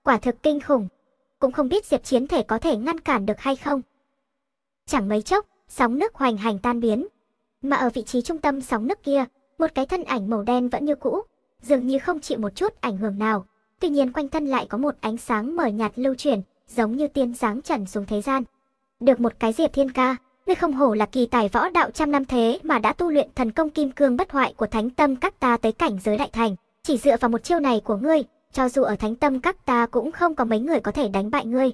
Quả thực kinh khủng, cũng không biết Diệp Chiến Thể có thể ngăn cản được hay không. Chẳng mấy chốc, sóng nước hoành hành tan biến. Mà ở vị trí trung tâm sóng nước kia, một cái thân ảnh màu đen vẫn như cũ, dường như không chịu một chút ảnh hưởng nào, tuy nhiên quanh thân lại có một ánh sáng mờ nhạt lưu chuyển, giống như tiên giáng trần xuống thế gian. Được một cái Diệp Thiên ca, ngươi không hổ là kỳ tài võ đạo trăm năm thế mà đã tu luyện thần công kim cương bất hoại của thánh tâm các ta tới cảnh giới đại thành. Chỉ dựa vào một chiêu này của ngươi, cho dù ở thánh tâm các ta cũng không có mấy người có thể đánh bại ngươi.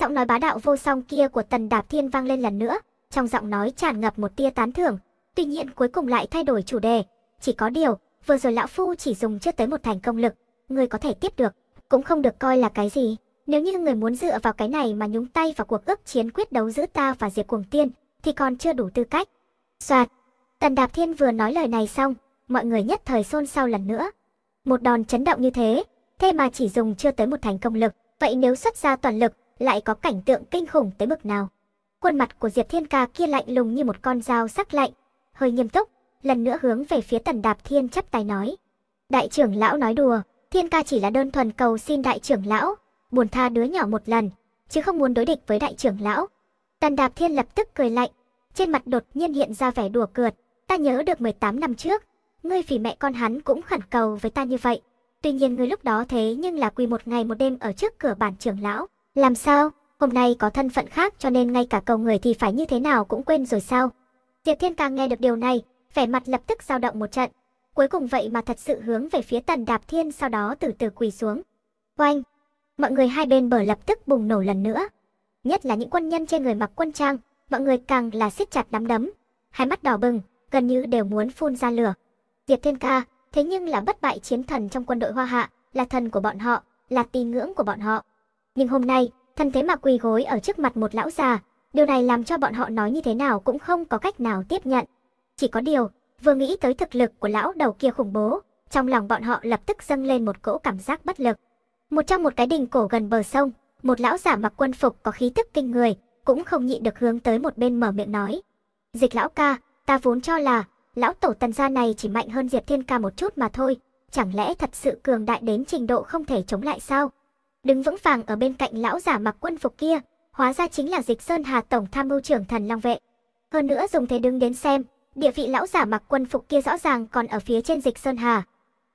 Giọng nói bá đạo vô song kia của tần đạp thiên vang lên lần nữa, trong giọng nói tràn ngập một tia tán thưởng, tuy nhiên cuối cùng lại thay đổi chủ đề. Chỉ có điều, vừa rồi lão phu chỉ dùng chưa tới một thành công lực, người có thể tiếp được, cũng không được coi là cái gì. Nếu như người muốn dựa vào cái này mà nhúng tay vào cuộc ước chiến quyết đấu giữa ta và Diệp Cuồng Tiên, thì còn chưa đủ tư cách. Xoạt Tần Đạp Thiên vừa nói lời này xong, mọi người nhất thời xôn xao lần nữa. Một đòn chấn động như thế, thế mà chỉ dùng chưa tới một thành công lực, vậy nếu xuất ra toàn lực, lại có cảnh tượng kinh khủng tới mức nào. Khuôn mặt của Diệp Thiên Ca kia lạnh lùng như một con dao sắc lạnh, hơi nghiêm túc, lần nữa hướng về phía Tần Đạp Thiên chắp tay nói. Đại trưởng lão nói đùa, Thiên ca chỉ là đơn thuần cầu xin đại trưởng lão, buồn tha đứa nhỏ một lần, chứ không muốn đối địch với đại trưởng lão. Tần Đạp Thiên lập tức cười lạnh, trên mặt đột nhiên hiện ra vẻ đùa cợt, ta nhớ được 18 năm trước, ngươi vì mẹ con hắn cũng khẩn cầu với ta như vậy. Tuy nhiên ngươi lúc đó thế nhưng là quỳ một ngày một đêm ở trước cửa bản trưởng lão. Làm sao, hôm nay có thân phận khác cho nên ngay cả cầu người thì phải như thế nào cũng quên rồi sao? Diệp Thiên ca nghe được điều này, vẻ mặt lập tức dao động một trận, cuối cùng vậy mà thật sự hướng về phía tần đạp thiên sau đó từ từ quỳ xuống. Oanh! Mọi người hai bên bờ lập tức bùng nổ lần nữa. Nhất là những quân nhân trên người mặc quân trang, mọi người càng là siết chặt nắm đấm, hai mắt đỏ bừng, gần như đều muốn phun ra lửa. Diệp Thiên Ca, thế nhưng là bất bại chiến thần trong quân đội Hoa Hạ, là thần của bọn họ, là tín ngưỡng của bọn họ. Nhưng hôm nay, thần thế mà quỳ gối ở trước mặt một lão già, điều này làm cho bọn họ nói như thế nào cũng không có cách nào tiếp nhận. Chỉ có điều, Vừa nghĩ tới thực lực của lão đầu kia khủng bố, trong lòng bọn họ lập tức dâng lên một cỗ cảm giác bất lực. Một trong một cái đình cổ gần bờ sông, một lão giả mặc quân phục có khí tức kinh người, cũng không nhịn được hướng tới một bên mở miệng nói. Dịch lão ca, ta vốn cho là, lão tổ tần gia này chỉ mạnh hơn Diệp Thiên ca một chút mà thôi, chẳng lẽ thật sự cường đại đến trình độ không thể chống lại sao? Đứng vững vàng ở bên cạnh lão giả mặc quân phục kia, hóa ra chính là Dịch Sơn Hà Tổng tham mưu trưởng thần Long Vệ. Hơn nữa dùng thế đứng đến xem, địa vị lão giả mặc quân phục kia rõ ràng còn ở phía trên dịch Sơn Hà.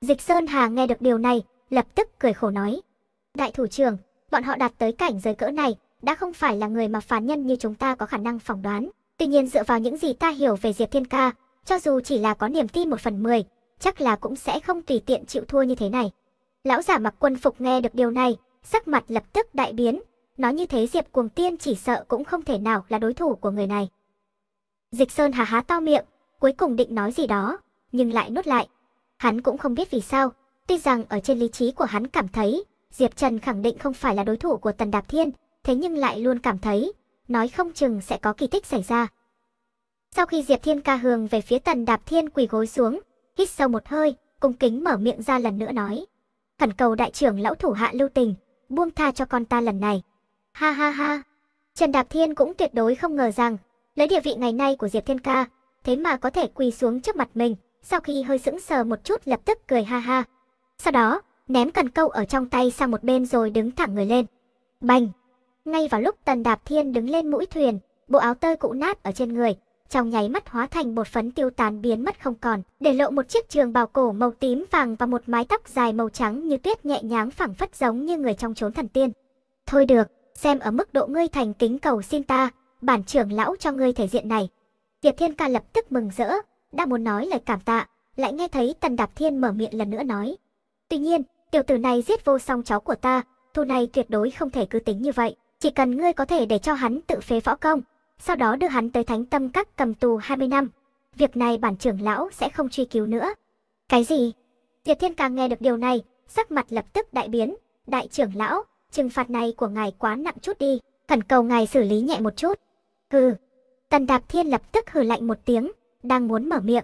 Dịch Sơn Hà nghe được điều này, lập tức cười khổ nói. Đại thủ trưởng, bọn họ đạt tới cảnh giới cỡ này, đã không phải là người mà phản nhân như chúng ta có khả năng phỏng đoán. Tuy nhiên dựa vào những gì ta hiểu về Diệp Thiên Ca, cho dù chỉ là có niềm tin một phần mười, chắc là cũng sẽ không tùy tiện chịu thua như thế này. Lão giả mặc quân phục nghe được điều này, sắc mặt lập tức đại biến. Nói như thế Diệp Cuồng Tiên chỉ sợ cũng không thể nào là đối thủ của người này. Dịch Sơn hà há to miệng, cuối cùng định nói gì đó, nhưng lại nuốt lại. Hắn cũng không biết vì sao, tuy rằng ở trên lý trí của hắn cảm thấy, Diệp Trần khẳng định không phải là đối thủ của Tần Đạp Thiên, thế nhưng lại luôn cảm thấy, nói không chừng sẽ có kỳ tích xảy ra. Sau khi Diệp Thiên ca hường về phía Tần Đạp Thiên quỳ gối xuống, hít sâu một hơi, cung kính mở miệng ra lần nữa nói. Khẩn cầu đại trưởng lão thủ hạ lưu tình, buông tha cho con ta lần này. Ha ha ha, Trần Đạp Thiên cũng tuyệt đối không ngờ rằng Lấy địa vị ngày nay của Diệp Thiên Ca, thế mà có thể quỳ xuống trước mặt mình, sau khi hơi sững sờ một chút lập tức cười ha ha. Sau đó, ném cần câu ở trong tay sang một bên rồi đứng thẳng người lên. Bành! Ngay vào lúc Tần Đạp Thiên đứng lên mũi thuyền, bộ áo tơi cũ nát ở trên người, trong nháy mắt hóa thành bột phấn tiêu tán biến mất không còn, để lộ một chiếc trường bào cổ màu tím vàng và một mái tóc dài màu trắng như tuyết nhẹ nhàng phẳng phất giống như người trong chốn thần tiên. Thôi được, xem ở mức độ ngươi thành kính cầu xin ta, bản trưởng lão cho ngươi thể diện này. Diệp Thiên ca lập tức mừng rỡ, đã muốn nói lời cảm tạ, lại nghe thấy Tần Đạp Thiên mở miệng lần nữa nói. Tuy nhiên, tiểu tử này giết vô song cháu của ta, thù này tuyệt đối không thể cứ tính như vậy. Chỉ cần ngươi có thể để cho hắn tự phế võ công, sau đó đưa hắn tới thánh tâm các cầm tù 20 năm. Việc này bản trưởng lão sẽ không truy cứu nữa. Cái gì? Diệp Thiên ca nghe được điều này, sắc mặt lập tức đại biến. Đại trưởng lão, trừng phạt này của ngài quá nặng chút đi, khẩn cầu ngài xử lý nhẹ một chút. Hừ. Tần Đạp Thiên lập tức hừ lạnh một tiếng, đang muốn mở miệng.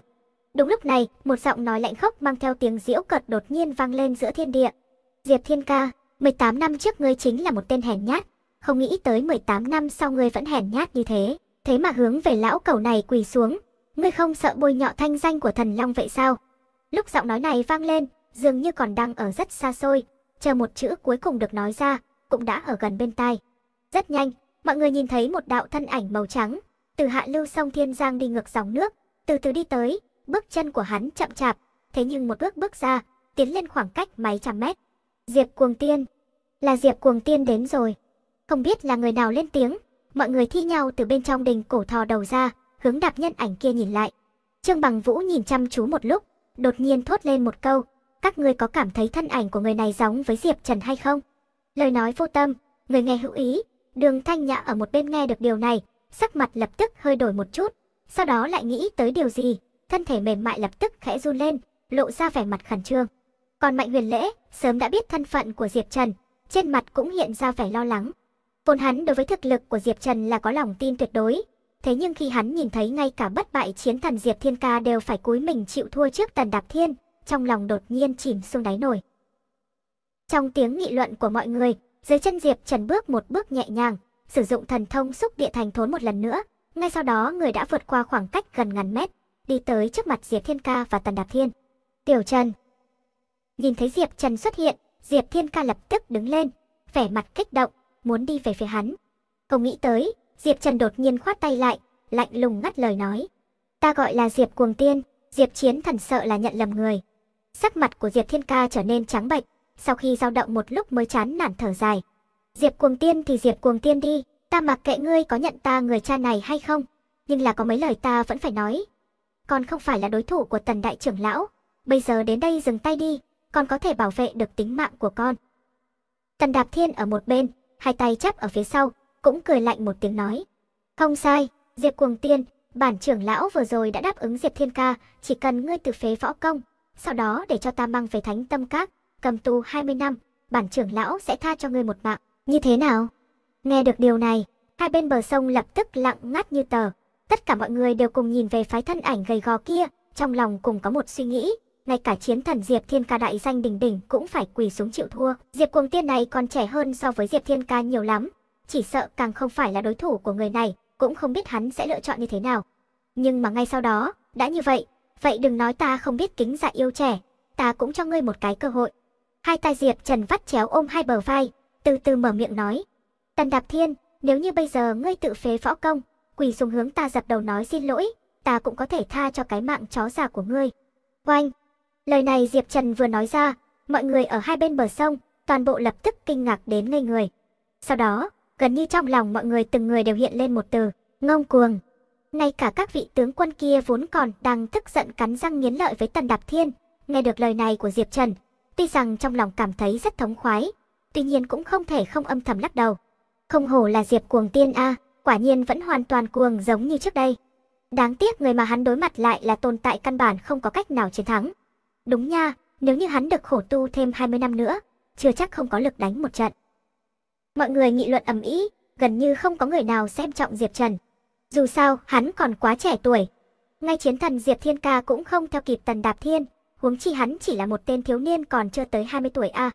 Đúng lúc này, một giọng nói lạnh khốc mang theo tiếng giễu cợt đột nhiên vang lên giữa thiên địa. Diệp Thiên ca, 18 năm trước ngươi chính là một tên hèn nhát, không nghĩ tới 18 năm sau ngươi vẫn hèn nhát như thế, thế mà hướng về lão cầu này quỳ xuống, ngươi không sợ bôi nhọ thanh danh của thần long vậy sao? Lúc giọng nói này vang lên, dường như còn đang ở rất xa xôi, chờ một chữ cuối cùng được nói ra, cũng đã ở gần bên tai. Rất nhanh, mọi người nhìn thấy một đạo thân ảnh màu trắng, từ hạ lưu sông Thiên Giang đi ngược dòng nước, từ từ đi tới, bước chân của hắn chậm chạp, thế nhưng một bước bước ra, tiến lên khoảng cách mấy trăm mét. Diệp Cuồng Tiên, là Diệp Cuồng Tiên đến rồi. Không biết là người nào lên tiếng, mọi người thi nhau từ bên trong đình cổ thò đầu ra, hướng đạp nhân ảnh kia nhìn lại. Trương Bằng Vũ nhìn chăm chú một lúc, đột nhiên thốt lên một câu, các ngươi có cảm thấy thân ảnh của người này giống với Diệp Trần hay không? Lời nói vô tâm, người nghe hữu ý, Đường Thanh Nhã ở một bên nghe được điều này, sắc mặt lập tức hơi đổi một chút, sau đó lại nghĩ tới điều gì, thân thể mềm mại lập tức khẽ run lên, lộ ra vẻ mặt khẩn trương. Còn Mạnh Huyền Lễ sớm đã biết thân phận của Diệp Trần, trên mặt cũng hiện ra vẻ lo lắng. Vốn hắn đối với thực lực của Diệp Trần là có lòng tin tuyệt đối, thế nhưng khi hắn nhìn thấy ngay cả bất bại chiến thần Diệp Thiên Ca đều phải cúi mình chịu thua trước Tần Đạp Thiên, trong lòng đột nhiên chìm xuống đáy nổi. Trong tiếng nghị luận của mọi người, dưới chân Diệp Trần bước một bước nhẹ nhàng, sử dụng thần thông xúc địa thành thốn một lần nữa. Ngay sau đó người đã vượt qua khoảng cách gần ngàn mét, đi tới trước mặt Diệp Thiên Ca và Tần Đạp Thiên. Tiểu Trần Nhìn thấy Diệp Trần xuất hiện, Diệp Thiên Ca lập tức đứng lên, vẻ mặt kích động, muốn đi về phía hắn. Không nghĩ tới, Diệp Trần đột nhiên khoát tay lại, lạnh lùng ngắt lời nói. Ta gọi là Diệp Cuồng Tiên, Diệp Chiến thần sợ là nhận lầm người. Sắc mặt của Diệp Thiên Ca trở nên trắng bệch, sau khi dao động một lúc mới chán nản thở dài. Diệp cuồng tiên thì diệp cuồng tiên đi, ta mặc kệ ngươi có nhận ta người cha này hay không, nhưng là có mấy lời ta vẫn phải nói. Còn không phải là đối thủ của tần đại trưởng lão, bây giờ đến đây dừng tay đi, còn có thể bảo vệ được tính mạng của con. Tần đạp thiên ở một bên, hai tay chắp ở phía sau, cũng cười lạnh một tiếng nói. Không sai, Diệp Cuồng Tiên, bản trưởng lão vừa rồi đã đáp ứng Diệp Thiên Ca, chỉ cần ngươi từ phế võ công, sau đó để cho ta mang về thánh tâm các, cầm tù 20 năm, bản trưởng lão sẽ tha cho ngươi một mạng, như thế nào? Nghe được điều này, hai bên bờ sông lập tức lặng ngắt như tờ. Tất cả mọi người đều cùng nhìn về phái thân ảnh gầy gò kia, trong lòng cùng có một suy nghĩ, ngay cả chiến thần Diệp Thiên Ca đại danh đỉnh đỉnh cũng phải quỳ xuống chịu thua. Diệp Cuồng Tiên này còn trẻ hơn so với Diệp Thiên Ca nhiều lắm, chỉ sợ càng không phải là đối thủ của người này, cũng không biết hắn sẽ lựa chọn như thế nào. Nhưng mà ngay sau đó, đã như vậy, vậy đừng nói ta không biết kính dạ yêu trẻ, ta cũng cho ngươi một cái cơ hội. Hai tay Diệp Trần vắt chéo ôm hai bờ vai, từ từ mở miệng nói. Tần Đạp Thiên, nếu như bây giờ ngươi tự phế võ công, quỳ xuống hướng ta dập đầu nói xin lỗi, ta cũng có thể tha cho cái mạng chó già của ngươi. Oanh! Lời này Diệp Trần vừa nói ra, mọi người ở hai bên bờ sông, toàn bộ lập tức kinh ngạc đến ngây người. Sau đó, gần như trong lòng mọi người từng người đều hiện lên một từ, ngông cuồng. Ngay cả các vị tướng quân kia vốn còn đang tức giận cắn răng nghiến lợi với Tần Đạp Thiên, nghe được lời này của Diệp Trần, Tuy rằng trong lòng cảm thấy rất thống khoái, tuy nhiên cũng không thể không âm thầm lắc đầu. Không hổ là Diệp cuồng tiên a, quả nhiên vẫn hoàn toàn cuồng giống như trước đây. Đáng tiếc người mà hắn đối mặt lại là tồn tại căn bản không có cách nào chiến thắng. Đúng nha, nếu như hắn được khổ tu thêm 20 năm nữa, chưa chắc không có lực đánh một trận. Mọi người nghị luận ầm ĩ, gần như không có người nào xem trọng Diệp Trần. Dù sao, hắn còn quá trẻ tuổi. Ngay chiến thần Diệp Thiên Ca cũng không theo kịp Tần Đạp Thiên, huống chi hắn chỉ là một tên thiếu niên còn chưa tới 20 tuổi a.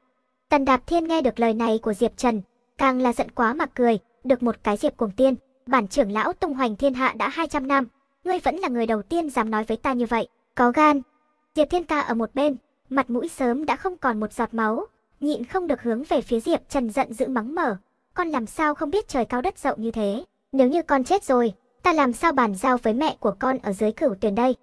Tần Đạp Thiên nghe được lời này của Diệp Trần, càng là giận quá mà cười, được một cái Diệp cuồng tiên, bản trưởng lão tung hoành thiên hạ đã 200 năm, ngươi vẫn là người đầu tiên dám nói với ta như vậy, có gan. Diệp Thiên Ca ở một bên, mặt mũi sớm đã không còn một giọt máu, nhịn không được hướng về phía Diệp Trần giận dữ mắng mở, con làm sao không biết trời cao đất rộng như thế, nếu như con chết rồi, ta làm sao bàn giao với mẹ của con ở dưới cửu tuyển đây.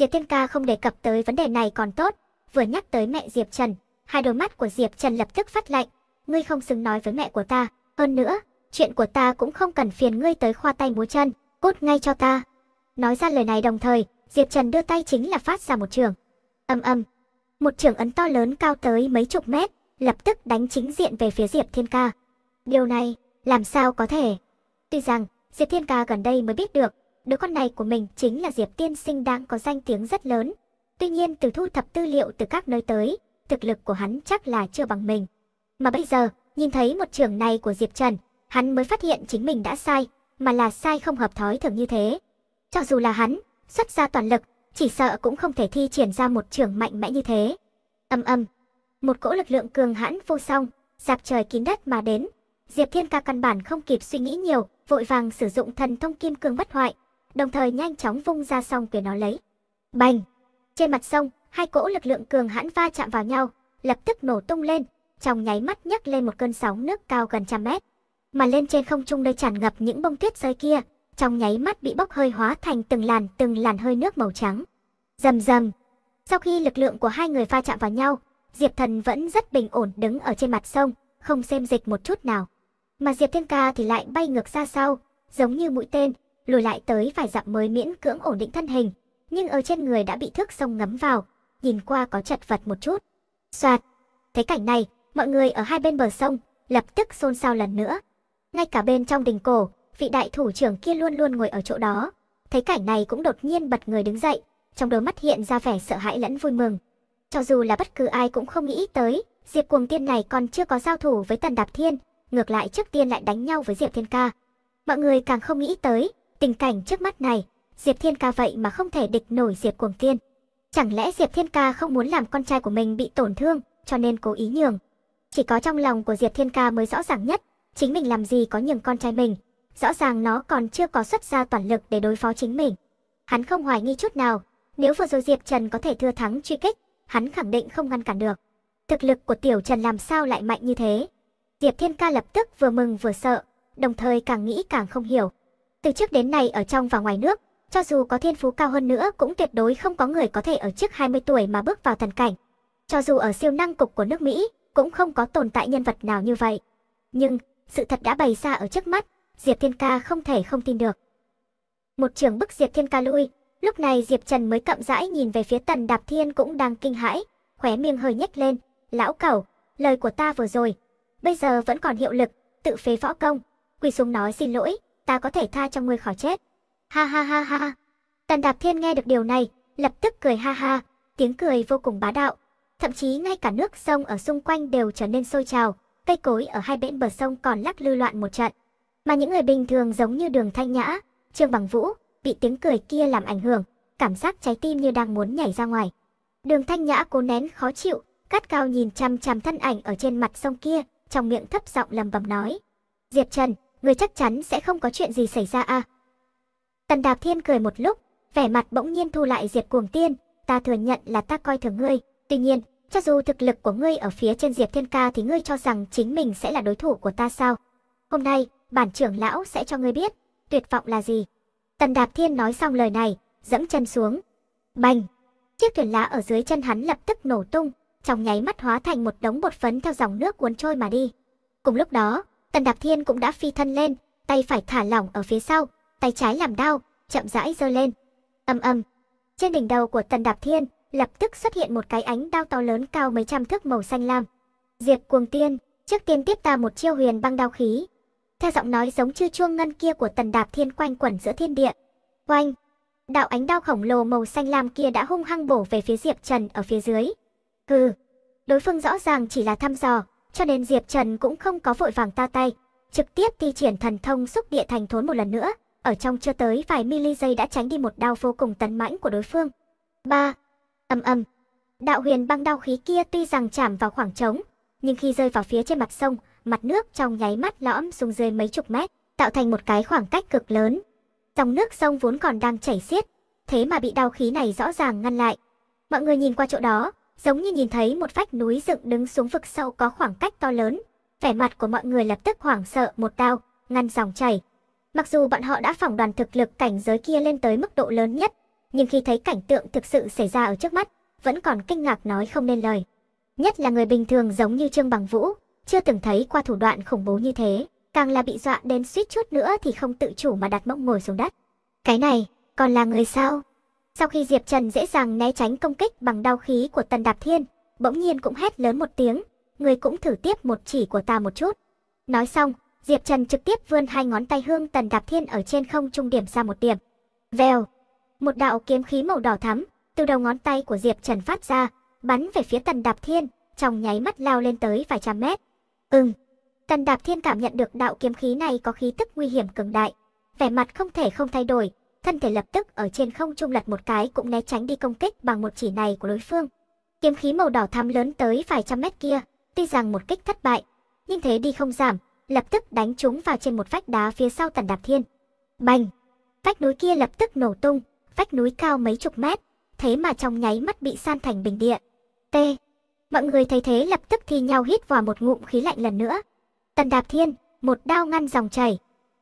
Diệp Thiên Ca không đề cập tới vấn đề này còn tốt, vừa nhắc tới mẹ Diệp Trần, hai đôi mắt của Diệp Trần lập tức phát lạnh, ngươi không xứng nói với mẹ của ta, hơn nữa, chuyện của ta cũng không cần phiền ngươi tới khoa tay múa chân, cút ngay cho ta. Nói ra lời này đồng thời, Diệp Trần đưa tay chính là phát ra một trường. Âm âm, một trường ấn to lớn cao tới mấy chục mét, lập tức đánh chính diện về phía Diệp Thiên Ca. Điều này, làm sao có thể? Tuy rằng, Diệp Thiên Ca gần đây mới biết được, đứa con này của mình chính là Diệp Tiên Sinh đang có danh tiếng rất lớn. Tuy nhiên từ thu thập tư liệu từ các nơi tới, thực lực của hắn chắc là chưa bằng mình. Mà bây giờ, nhìn thấy một trường này của Diệp Trần, hắn mới phát hiện chính mình đã sai, mà là sai không hợp thói thường như thế. Cho dù là hắn, xuất ra toàn lực, chỉ sợ cũng không thể thi triển ra một trường mạnh mẽ như thế. Âm âm, một cỗ lực lượng cường hãn vô song, dạp trời kín đất mà đến. Diệp Thiên ca căn bản không kịp suy nghĩ nhiều, vội vàng sử dụng thần thông kim cương bất hoại, đồng thời nhanh chóng vung ra song quyền nó lấy. Bành! Trên mặt sông, hai cỗ lực lượng cường hãn va chạm vào nhau, lập tức nổ tung lên, trong nháy mắt nhấc lên một cơn sóng nước cao gần trăm mét. Mà lên trên không trung nơi tràn ngập những bông tuyết rơi kia, trong nháy mắt bị bốc hơi hóa thành từng làn từng làn hơi nước màu trắng. Rầm rầm. Sau khi lực lượng của hai người va chạm vào nhau, Diệp Thần vẫn rất bình ổn đứng ở trên mặt sông, không xem dịch một chút nào. Mà Diệp Thiên Ca thì lại bay ngược ra sau, giống như mũi tên, lùi lại tới vài dặm mới miễn cưỡng ổn định thân hình, nhưng ở trên người đã bị thước sông ngấm vào, nhìn qua có chật vật một chút. Soạt, thấy cảnh này, mọi người ở hai bên bờ sông lập tức xôn xao lần nữa. Ngay cả bên trong đình cổ, vị đại thủ trưởng kia luôn luôn ngồi ở chỗ đó, thấy cảnh này cũng đột nhiên bật người đứng dậy, trong đôi mắt hiện ra vẻ sợ hãi lẫn vui mừng. Cho dù là bất cứ ai cũng không nghĩ tới, Diệp Cuồng Tiên này còn chưa có giao thủ với Tần Đạp Thiên, ngược lại trước tiên lại đánh nhau với Diệp Thiên Ca. Mọi người càng không nghĩ tới, Tình cảnh trước mắt này, Diệp Thiên Ca vậy mà không thể địch nổi Diệp Cuồng Tiên. Chẳng lẽ Diệp Thiên Ca không muốn làm con trai của mình bị tổn thương, cho nên cố ý nhường. Chỉ có trong lòng của Diệp Thiên Ca mới rõ ràng nhất, chính mình làm gì có nhường con trai mình. Rõ ràng nó còn chưa có xuất ra toàn lực để đối phó chính mình. Hắn không hoài nghi chút nào, nếu vừa rồi Diệp Trần có thể thưa thắng truy kích, hắn khẳng định không ngăn cản được. Thực lực của Tiểu Trần làm sao lại mạnh như thế? Diệp Thiên Ca lập tức vừa mừng vừa sợ, đồng thời càng nghĩ càng không hiểu. Từ trước đến nay ở trong và ngoài nước, cho dù có thiên phú cao hơn nữa cũng tuyệt đối không có người có thể ở trước 20 tuổi mà bước vào thần cảnh. Cho dù ở siêu năng cục của nước Mỹ, cũng không có tồn tại nhân vật nào như vậy. Nhưng, sự thật đã bày ra ở trước mắt, Diệp Thiên Ca không thể không tin được. Một trường bức Diệp Thiên Ca lui, lúc này Diệp Trần mới cậm rãi nhìn về phía Tần Đạp Thiên cũng đang kinh hãi, khóe miệng hơi nhếch lên, lão cẩu, lời của ta vừa rồi, bây giờ vẫn còn hiệu lực, tự phế võ công, quỳ xuống nói xin lỗi, ta có thể tha cho ngươi khỏi chết. Ha ha ha ha. Tần Đạp Thiên nghe được điều này, lập tức cười ha ha, tiếng cười vô cùng bá đạo. Thậm chí ngay cả nước sông ở xung quanh đều trở nên sôi trào, cây cối ở hai bên bờ sông còn lắc lư loạn một trận. Mà những người bình thường giống như Đường Thanh Nhã, Trương Bằng Vũ, bị tiếng cười kia làm ảnh hưởng, cảm giác trái tim như đang muốn nhảy ra ngoài. Đường Thanh Nhã cố nén khó chịu, cắt cao nhìn chằm chằm thân ảnh ở trên mặt sông kia, trong miệng thấp giọng lầm bầm nói: "Diệp Trần, người chắc chắn sẽ không có chuyện gì xảy ra à. Tần Đạp Thiên cười một lúc, vẻ mặt bỗng nhiên thu lại Diệp Cuồng Tiên, ta thừa nhận là ta coi thường ngươi, tuy nhiên, cho dù thực lực của ngươi ở phía trên Diệp Thiên Ca thì ngươi cho rằng chính mình sẽ là đối thủ của ta sao? Hôm nay, bản trưởng lão sẽ cho ngươi biết, tuyệt vọng là gì. Tần Đạp Thiên nói xong lời này, dẫm chân xuống. Bành! Chiếc thuyền lá ở dưới chân hắn lập tức nổ tung, trong nháy mắt hóa thành một đống bột phấn theo dòng nước cuốn trôi mà đi. Cùng lúc đó, Tần Đạp Thiên cũng đã phi thân lên, tay phải thả lỏng ở phía sau, tay trái làm đao, chậm rãi giơ lên. Âm âm. Trên đỉnh đầu của Tần Đạp Thiên lập tức xuất hiện một cái ánh đao to lớn cao mấy trăm thước màu xanh lam. Diệp Cuồng Tiên, trước tiên tiếp ta một chiêu huyền băng đao khí. Theo giọng nói giống như chuông ngân kia của Tần Đạp Thiên quanh quẩn giữa thiên địa. Quanh. Đạo ánh đao khổng lồ màu xanh lam kia đã hung hăng bổ về phía Diệp Trần ở phía dưới. Hừ, đối phương rõ ràng chỉ là thăm dò, cho nên Diệp Trần cũng không có vội vàng ta tay, trực tiếp thi triển thần thông xúc địa thành thốn một lần nữa, ở trong chưa tới vài mili giây đã tránh đi một đao vô cùng tấn mãnh của đối phương. 3. âm âm Đạo huyền băng đao khí kia tuy rằng chạm vào khoảng trống, nhưng khi rơi vào phía trên mặt sông, mặt nước trong nháy mắt lõm xuống dưới mấy chục mét, tạo thành một cái khoảng cách cực lớn. Dòng nước sông vốn còn đang chảy xiết, thế mà bị đao khí này rõ ràng ngăn lại. Mọi người nhìn qua chỗ đó, giống như nhìn thấy một vách núi dựng đứng xuống vực sâu có khoảng cách to lớn. Vẻ mặt của mọi người lập tức hoảng sợ một đao, ngăn dòng chảy. Mặc dù bọn họ đã phỏng đoàn thực lực cảnh giới kia lên tới mức độ lớn nhất, nhưng khi thấy cảnh tượng thực sự xảy ra ở trước mắt, vẫn còn kinh ngạc nói không nên lời. Nhất là người bình thường giống như Trương Bằng Vũ, chưa từng thấy qua thủ đoạn khủng bố như thế, càng là bị dọa đến suýt chút nữa thì không tự chủ mà đặt mông ngồi xuống đất. Cái này, còn là người sao? Sau khi Diệp Trần dễ dàng né tránh công kích bằng đao khí của Tần Đạp Thiên, bỗng nhiên cũng hét lớn một tiếng, người cũng thử tiếp một chỉ của ta một chút. Nói xong, Diệp Trần trực tiếp vươn hai ngón tay hương Tần Đạp Thiên ở trên không trung điểm ra một điểm. Vèo! Một đạo kiếm khí màu đỏ thắm, từ đầu ngón tay của Diệp Trần phát ra, bắn về phía Tần Đạp Thiên, trong nháy mắt lao lên tới vài trăm mét. Ừm! Tần Đạp Thiên cảm nhận được đạo kiếm khí này có khí tức nguy hiểm cường đại. Vẻ mặt không thể không thay đổi, thân thể lập tức ở trên không trung lật một cái cũng né tránh đi công kích bằng một chỉ này của đối phương. Kiếm khí màu đỏ thắm lớn tới vài trăm mét kia, tuy rằng một kích thất bại, nhưng thế đi không giảm, lập tức đánh trúng vào trên một vách đá phía sau Tần Đạp Thiên. Bành! Vách núi kia lập tức nổ tung, vách núi cao mấy chục mét, thế mà trong nháy mắt bị san thành bình địa. T. Mọi người thấy thế lập tức thi nhau hít vào một ngụm khí lạnh lần nữa. Tần Đạp Thiên, một đao ngăn dòng chảy.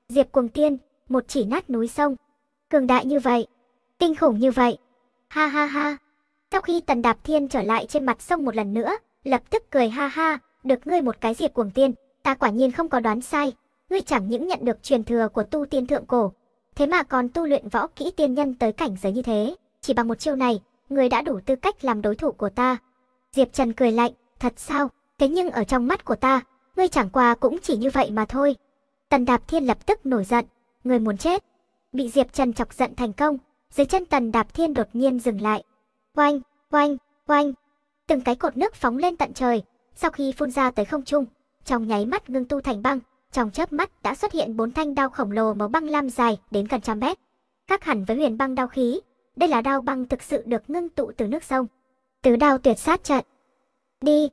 Diệp Cuồng Tiên, một chỉ nát núi sông cường đại như vậy, kinh khủng như vậy. Ha ha ha. Sau khi Tần Đạp Thiên trở lại trên mặt sông một lần nữa, lập tức cười ha ha, được ngươi một cái diệt cuồng tiên, ta quả nhiên không có đoán sai, ngươi chẳng những nhận được truyền thừa của tu tiên thượng cổ, thế mà còn tu luyện võ kỹ tiên nhân tới cảnh giới như thế, chỉ bằng một chiêu này, ngươi đã đủ tư cách làm đối thủ của ta. Diệp Trần cười lạnh, thật sao, thế nhưng ở trong mắt của ta, ngươi chẳng qua cũng chỉ như vậy mà thôi. Tần Đạp Thiên lập tức nổi giận, ngươi muốn chết, bị Diệp Trần chọc giận thành công, dưới chân tần đạp thiên đột nhiên dừng lại. Oanh, oanh, oanh, từng cái cột nước phóng lên tận trời, sau khi phun ra tới không trung, trong nháy mắt ngưng tu thành băng, trong chớp mắt đã xuất hiện bốn thanh đao khổng lồ màu băng lam dài đến gần trăm mét. Các hẳn với huyền băng đao khí, đây là đao băng thực sự được ngưng tụ từ nước sông. Tứ đao tuyệt sát trận. Đi.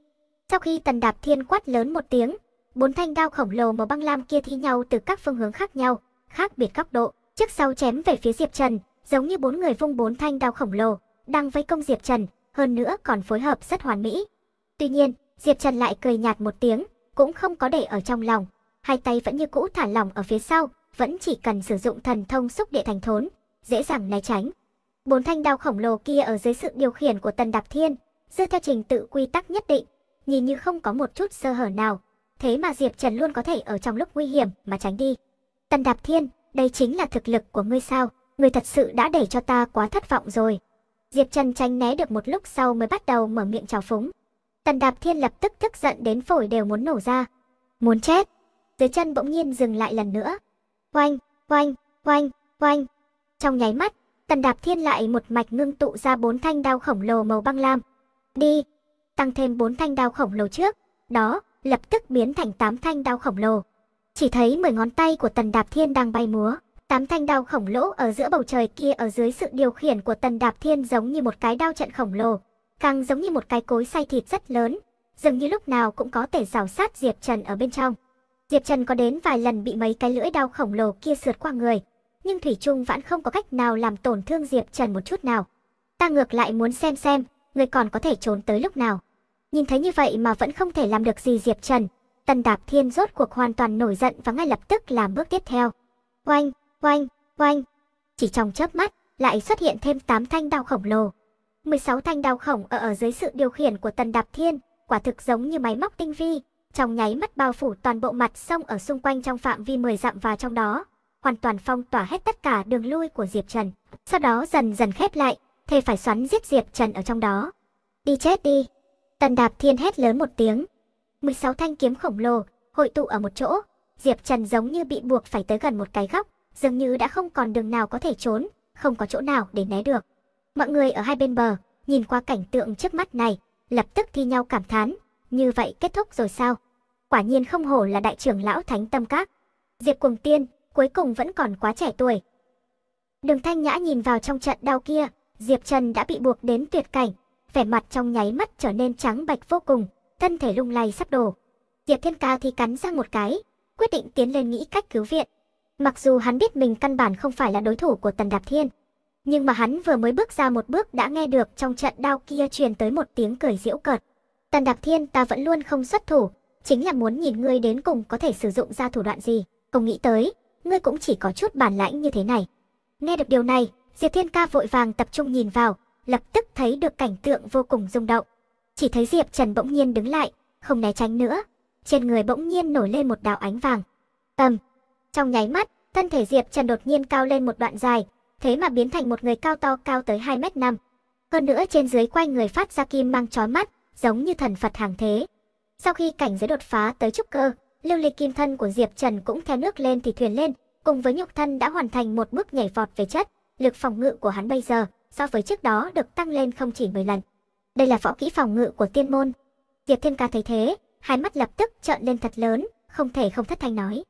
Sau khi tần đạp thiên quát lớn một tiếng, bốn thanh đao khổng lồ màu băng lam kia thi nhau từ các phương hướng khác nhau, khác biệt góc độ, Trước sau chém về phía Diệp Trần, giống như bốn người vung bốn thanh đao khổng lồ, đang vây công Diệp Trần, hơn nữa còn phối hợp rất hoàn mỹ. Tuy nhiên, Diệp Trần lại cười nhạt một tiếng, cũng không có để ở trong lòng, hai tay vẫn như cũ thả lỏng ở phía sau, vẫn chỉ cần sử dụng thần thông xúc địa thành thốn, dễ dàng né tránh. Bốn thanh đao khổng lồ kia ở dưới sự điều khiển của Tần Đạp Thiên, dựa theo trình tự quy tắc nhất định, nhìn như không có một chút sơ hở nào, thế mà Diệp Trần luôn có thể ở trong lúc nguy hiểm mà tránh đi. Tần Đạp Thiên, đây chính là thực lực của ngươi sao, ngươi thật sự đã để cho ta quá thất vọng rồi. Diệp Trần tránh né được một lúc sau mới bắt đầu mở miệng trào phúng. Tần Đạp Thiên lập tức tức giận đến phổi đều muốn nổ ra. Muốn chết. Dưới chân bỗng nhiên dừng lại lần nữa. Oanh, oanh, oanh, oanh. Trong nháy mắt, Tần Đạp Thiên lại một mạch ngưng tụ ra bốn thanh đao khổng lồ màu băng lam. Đi. Tăng thêm bốn thanh đao khổng lồ trước. Đó, lập tức biến thành tám thanh đao khổng lồ. Chỉ thấy 10 ngón tay của Tần Đạp Thiên đang bay múa. Tám thanh đao khổng lỗ ở giữa bầu trời kia ở dưới sự điều khiển của Tần Đạp Thiên giống như một cái đao trận khổng lồ, càng giống như một cái cối xay thịt rất lớn, dường như lúc nào cũng có thể rào sát Diệp Trần ở bên trong. Diệp Trần có đến vài lần bị mấy cái lưỡi đao khổng lồ kia sượt qua người, nhưng Thủy Trung vẫn không có cách nào làm tổn thương Diệp Trần một chút nào. Ta ngược lại muốn xem xem, người còn có thể trốn tới lúc nào. Nhìn thấy như vậy mà vẫn không thể làm được gì Diệp Trần, Tần Đạp Thiên rốt cuộc hoàn toàn nổi giận và ngay lập tức làm bước tiếp theo. Oanh, oanh, oanh. Chỉ trong chớp mắt, lại xuất hiện thêm 8 thanh đao khổng lồ. 16 thanh đao khổng ở ở dưới sự điều khiển của Tần Đạp Thiên, quả thực giống như máy móc tinh vi, trong nháy mắt bao phủ toàn bộ mặt sông ở xung quanh trong phạm vi 10 dặm và trong đó, hoàn toàn phong tỏa hết tất cả đường lui của Diệp Trần. Sau đó dần dần khép lại, thề phải xoắn giết Diệp Trần ở trong đó. Đi chết đi. Tần Đạp Thiên hét lớn một tiếng, 16 thanh kiếm khổng lồ, hội tụ ở một chỗ. Diệp Trần giống như bị buộc phải tới gần một cái góc, dường như đã không còn đường nào có thể trốn, không có chỗ nào để né được. Mọi người ở hai bên bờ, nhìn qua cảnh tượng trước mắt này, lập tức thi nhau cảm thán, như vậy kết thúc rồi sao? Quả nhiên không hổ là đại trưởng lão Thánh Tâm Các. Diệp Cuồng Tiên, cuối cùng vẫn còn quá trẻ tuổi. Đường Thanh Nhã nhìn vào trong trận đau kia, Diệp Trần đã bị buộc đến tuyệt cảnh, vẻ mặt trong nháy mắt trở nên trắng bạch vô cùng, thân thể lung lay sắp đổ. Diệp Thiên Ca thì cắn răng một cái, quyết định tiến lên nghĩ cách cứu viện. Mặc dù hắn biết mình căn bản không phải là đối thủ của Tần Đạp Thiên, nhưng mà hắn vừa mới bước ra một bước đã nghe được trong trận đao kia truyền tới một tiếng cười giễu cợt. Tần Đạp Thiên ta vẫn luôn không xuất thủ, chính là muốn nhìn ngươi đến cùng có thể sử dụng ra thủ đoạn gì, không nghĩ tới, ngươi cũng chỉ có chút bản lãnh như thế này. Nghe được điều này, Diệp Thiên Ca vội vàng tập trung nhìn vào, lập tức thấy được cảnh tượng vô cùng rung động. Chỉ thấy Diệp Trần bỗng nhiên đứng lại, không né tránh nữa. Trên người bỗng nhiên nổi lên một đạo ánh vàng. Ầm. Trong nháy mắt, thân thể Diệp Trần đột nhiên cao lên một đoạn dài, thế mà biến thành một người cao to cao tới 2 mét 5. Hơn nữa trên dưới quanh người phát ra kim mang chói mắt, giống như thần Phật hàng thế. Sau khi cảnh giới đột phá tới trúc cơ, lưu ly kim thân của Diệp Trần cũng theo nước lên thì thuyền lên, cùng với nhục thân đã hoàn thành một bước nhảy vọt về chất, lực phòng ngự của hắn bây giờ so với trước đó được tăng lên không chỉ 10 lần đây là võ kỹ phòng ngự của tiên môn. Diệp Thiên Ca thấy thế, hai mắt lập tức trợn lên thật lớn, không thể không thất thanh nói.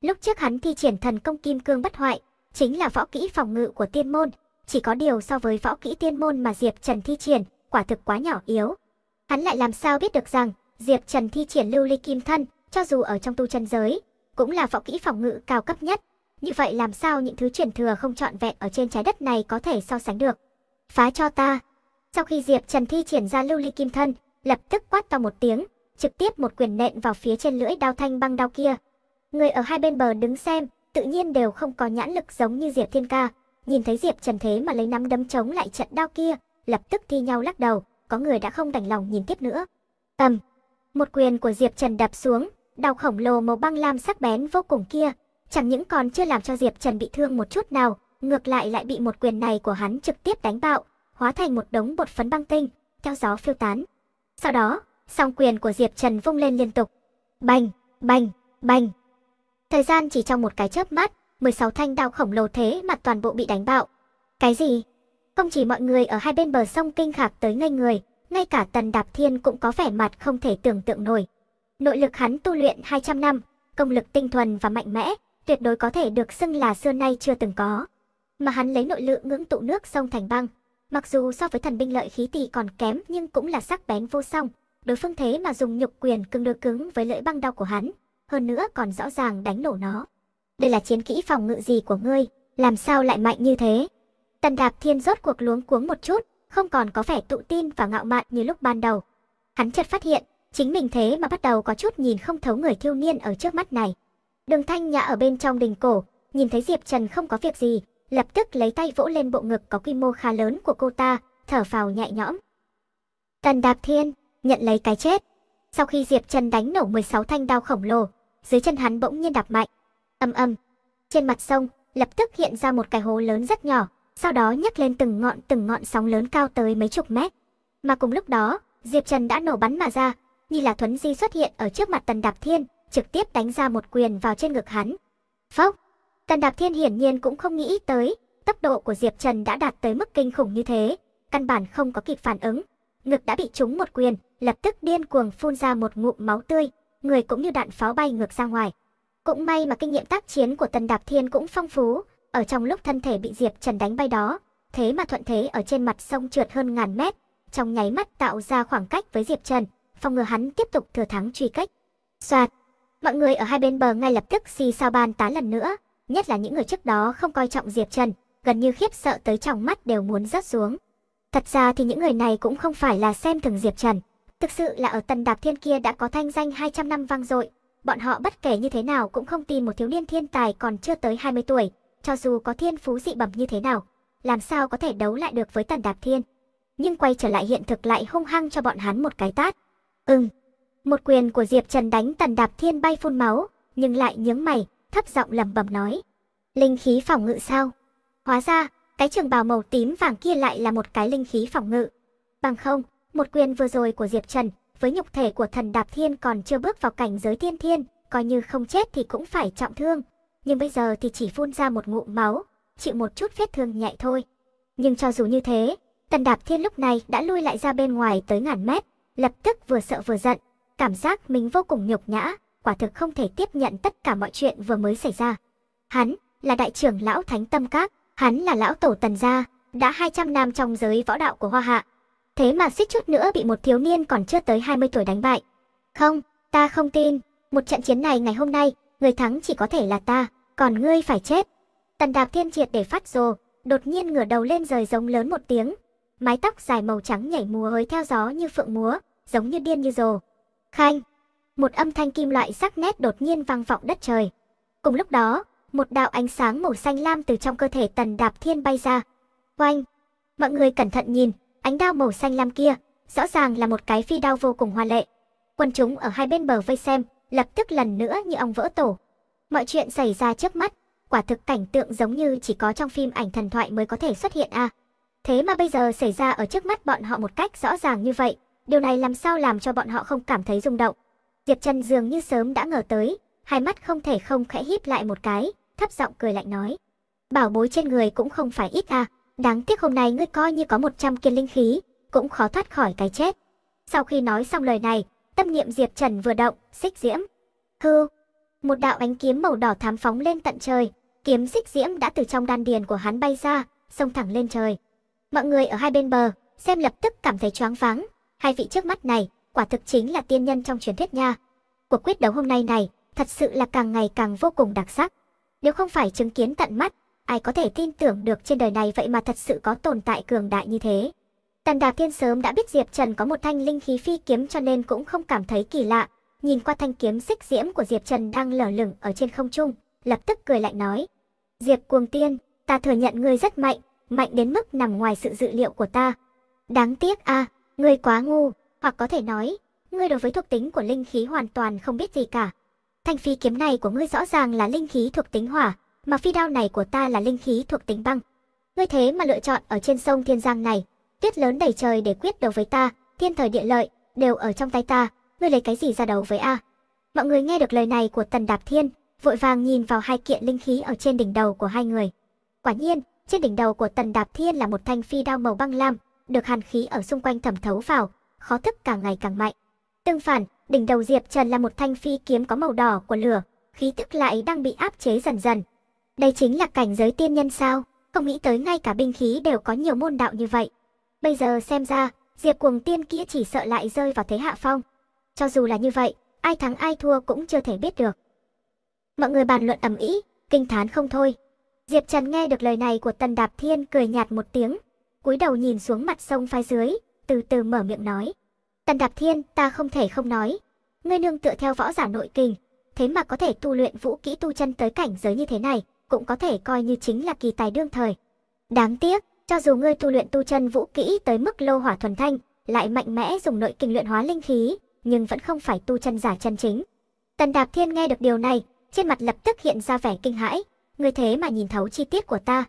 Lúc trước hắn thi triển thần công kim cương bất hoại, chính là võ kỹ phòng ngự của tiên môn, chỉ có điều so với võ kỹ tiên môn mà Diệp Trần thi triển, quả thực quá nhỏ yếu. Hắn lại làm sao biết được rằng, Diệp Trần thi triển lưu ly kim thân, cho dù ở trong tu chân giới, cũng là võ kỹ phòng ngự cao cấp nhất. Như vậy làm sao những thứ truyền thừa không trọn vẹn ở trên trái đất này có thể so sánh được? Phá cho ta! Sau khi Diệp Trần thi triển ra lưu ly kim thân, lập tức quát to một tiếng, trực tiếp một quyền nện vào phía trên lưỡi đao thanh băng đao kia. Người ở hai bên bờ đứng xem, tự nhiên đều không có nhãn lực giống như Diệp Thiên Ca, nhìn thấy Diệp Trần thế mà lấy nắm đấm chống lại trận đao kia, lập tức thi nhau lắc đầu, có người đã không đành lòng nhìn tiếp nữa. Ầm. Một quyền của Diệp Trần đập xuống, đao khổng lồ màu băng lam sắc bén vô cùng kia, chẳng những còn chưa làm cho Diệp Trần bị thương một chút nào, ngược lại lại bị một quyền này của hắn trực tiếp đánh bạo, hóa thành một đống bột phấn băng tinh, theo gió phiêu tán. Sau đó, song quyền của Diệp Trần vung lên liên tục. Bành, bành, bành. Thời gian chỉ trong một cái chớp mắt, 16 thanh đao khổng lồ thế mà toàn bộ bị đánh bạo. Cái gì? Không chỉ mọi người ở hai bên bờ sông kinh ngạc tới ngây người, ngay cả Tần Đạp Thiên cũng có vẻ mặt không thể tưởng tượng nổi. Nội lực hắn tu luyện 200 năm, công lực tinh thuần và mạnh mẽ, tuyệt đối có thể được xưng là xưa nay chưa từng có. Mà hắn lấy nội lực ngưỡng tụ nước sông thành băng, Mặc dù so với thần binh lợi khí thì còn kém nhưng cũng là sắc bén vô song, đối phương thế mà dùng nhục quyền cứng đối cứng với lưỡi băng đau của hắn, hơn nữa còn rõ ràng đánh nổ nó. Đây là chiến kỹ phòng ngự gì của ngươi, làm sao lại mạnh như thế? Tần Đạp Thiên rốt cuộc luống cuống một chút, không còn có vẻ tự tin và ngạo mạn như lúc ban đầu. Hắn chợt phát hiện, chính mình thế mà bắt đầu có chút nhìn không thấu người thiêu niên ở trước mắt này. Đường Thanh Nhã ở bên trong đình cổ, nhìn thấy Diệp Trần không có việc gì, lập tức lấy tay vỗ lên bộ ngực có quy mô khá lớn của cô ta, thở phào nhẹ nhõm. Tần Đạp Thiên, nhận lấy cái chết. Sau khi Diệp Trần đánh nổ 16 thanh đao khổng lồ, dưới chân hắn bỗng nhiên đạp mạnh. Âm âm. Trên mặt sông, lập tức hiện ra một cái hố lớn rất nhỏ, sau đó nhấc lên từng ngọn từng ngọn sóng lớn cao tới mấy chục mét. Mà cùng lúc đó, Diệp Trần đã nổ bắn mà ra, như là thuấn di xuất hiện ở trước mặt Tần Đạp Thiên, trực tiếp đánh ra một quyền vào trên ngực hắn. Phốc! Tần Đạp Thiên hiển nhiên cũng không nghĩ tới, tốc độ của Diệp Trần đã đạt tới mức kinh khủng như thế, căn bản không có kịp phản ứng. Ngực đã bị trúng một quyền, lập tức điên cuồng phun ra một ngụm máu tươi, người cũng như đạn pháo bay ngược ra ngoài. Cũng may mà kinh nghiệm tác chiến của Tần Đạp Thiên cũng phong phú, ở trong lúc thân thể bị Diệp Trần đánh bay đó, thế mà thuận thế ở trên mặt sông trượt hơn ngàn mét, trong nháy mắt tạo ra khoảng cách với Diệp Trần, phòng ngừa hắn tiếp tục thừa thắng truy kích. Soạt, mọi người ở hai bên bờ ngay lập tức xì sao bàn tán lần nữa, nhất là những người trước đó không coi trọng Diệp Trần, gần như khiếp sợ tới trong mắt đều muốn rớt xuống. Thật ra thì những người này cũng không phải là xem thường Diệp Trần, thực sự là ở tần đạp thiên kia đã có thanh danh 200 năm vang dội, bọn họ bất kể như thế nào cũng không tin một thiếu niên thiên tài còn chưa tới 20 tuổi, cho dù có thiên phú dị bẩm như thế nào, làm sao có thể đấu lại được với tần đạp thiên. Nhưng quay trở lại hiện thực lại hung hăng cho bọn hắn một cái tát. Ừm, một quyền của Diệp Trần đánh tần đạp thiên bay phun máu, nhưng lại nhướng mày, thấp giọng lẩm bẩm nói. Linh khí phòng ngự sao? Hóa ra, cái trường bào màu tím vàng kia lại là một cái linh khí phòng ngự. Bằng không, một quyền vừa rồi của Diệp Trần, với nhục thể của thần Đạp Thiên còn chưa bước vào cảnh giới thiên thiên, coi như không chết thì cũng phải trọng thương. Nhưng bây giờ thì chỉ phun ra một ngụm máu, chịu một chút vết thương nhẹ thôi. Nhưng cho dù như thế, Tần Đạp Thiên lúc này đã lui lại ra bên ngoài tới ngàn mét, lập tức vừa sợ vừa giận, cảm giác mình vô cùng nhục nhã, quả thực không thể tiếp nhận tất cả mọi chuyện vừa mới xảy ra. Hắn là đại trưởng lão Thánh Tâm Các, hắn là lão tổ Tần Gia, đã 200 năm trong giới võ đạo của Hoa Hạ. Thế mà suýt chút nữa bị một thiếu niên còn chưa tới 20 tuổi đánh bại. Không, ta không tin, một trận chiến này ngày hôm nay, người thắng chỉ có thể là ta, còn ngươi phải chết. Tần Đạp Thiên triệt để phát rồ, đột nhiên ngửa đầu lên rời giống lớn một tiếng. Mái tóc dài màu trắng nhảy múa hơi theo gió như phượng múa, giống như điên như rồ. Khanh! một âm thanh kim loại sắc nét đột nhiên vang vọng đất trời. Cùng lúc đó, một đạo ánh sáng màu xanh lam từ trong cơ thể tần đạp thiên bay ra. Oanh! Mọi người cẩn thận nhìn, ánh đao màu xanh lam kia, rõ ràng là một cái phi đao vô cùng hoa lệ. Quân chúng ở hai bên bờ vây xem, lập tức lần nữa như ông vỡ tổ. Mọi chuyện xảy ra trước mắt, quả thực cảnh tượng giống như chỉ có trong phim ảnh thần thoại mới có thể xuất hiện à. Thế mà bây giờ xảy ra ở trước mắt bọn họ một cách rõ ràng như vậy, điều này làm sao làm cho bọn họ không cảm thấy rung động. Diệp Trần dường như sớm đã ngờ tới, hai mắt không thể không khẽ híp lại một cái, thấp giọng cười lạnh nói. Bảo bối trên người cũng không phải ít à, đáng tiếc hôm nay ngươi coi như có 100 kiên linh khí, cũng khó thoát khỏi cái chết. Sau khi nói xong lời này, tâm niệm Diệp Trần vừa động, xích diễm. Hư, một đạo ánh kiếm màu đỏ thám phóng lên tận trời, kiếm xích diễm đã từ trong đan điền của hắn bay ra, xông thẳng lên trời. Mọi người ở hai bên bờ, xem lập tức cảm thấy choáng váng, hai vị trước mắt này quả thực chính là tiên nhân trong truyền thuyết nha. Cuộc quyết đấu hôm nay này, thật sự là càng ngày càng vô cùng đặc sắc. Nếu không phải chứng kiến tận mắt, ai có thể tin tưởng được trên đời này vậy mà thật sự có tồn tại cường đại như thế. Tần Đạp Thiên sớm đã biết Diệp Trần có một thanh linh khí phi kiếm cho nên cũng không cảm thấy kỳ lạ. Nhìn qua thanh kiếm xích diễm của Diệp Trần đang lở lửng ở trên không trung, lập tức cười lại nói. Diệp Cuồng Tiên, ta thừa nhận ngươi rất mạnh, mạnh đến mức nằm ngoài sự dự liệu của ta. Đáng tiếc a, à, ngươi quá ngu hoặc có thể nói, ngươi đối với thuộc tính của linh khí hoàn toàn không biết gì cả. Thanh phi kiếm này của ngươi rõ ràng là linh khí thuộc tính hỏa, mà phi đao này của ta là linh khí thuộc tính băng. Ngươi thế mà lựa chọn ở trên sông Thiên Giang này, tuyết lớn đầy trời để quyết đấu với ta, thiên thời địa lợi đều ở trong tay ta, ngươi lấy cái gì ra đấu với a? Mọi người nghe được lời này của Tần Đạp Thiên, vội vàng nhìn vào hai kiện linh khí ở trên đỉnh đầu của hai người. Quả nhiên, trên đỉnh đầu của Tần Đạp Thiên là một thanh phi đao màu băng lam, được hàn khí ở xung quanh thẩm thấu vào, khó thức càng ngày càng mạnh. Tương phản, đỉnh đầu Diệp Trần là một thanh phi kiếm có màu đỏ của lửa, khí tức lại đang bị áp chế dần dần. Đây chính là cảnh giới tiên nhân sao, không nghĩ tới ngay cả binh khí đều có nhiều môn đạo như vậy. Bây giờ xem ra, Diệp cuồng tiên kia chỉ sợ lại rơi vào thế hạ phong. Cho dù là như vậy, ai thắng ai thua cũng chưa thể biết được. Mọi người bàn luận ầm ĩ, kinh thán không thôi. Diệp Trần nghe được lời này của Tần Đạp Thiên cười nhạt một tiếng, cúi đầu nhìn xuống mặt sông phai dưới, từ từ mở miệng nói. Tần Đạp Thiên, ta không thể không nói. Ngươi nương tựa theo võ giả nội kinh, thế mà có thể tu luyện vũ kỹ tu chân tới cảnh giới như thế này, cũng có thể coi như chính là kỳ tài đương thời. Đáng tiếc, cho dù ngươi tu luyện tu chân vũ kỹ tới mức lô hỏa thuần thanh, lại mạnh mẽ dùng nội kinh luyện hóa linh khí, nhưng vẫn không phải tu chân giả chân chính. Tần Đạp Thiên nghe được điều này, trên mặt lập tức hiện ra vẻ kinh hãi, ngươi thế mà nhìn thấu chi tiết của ta.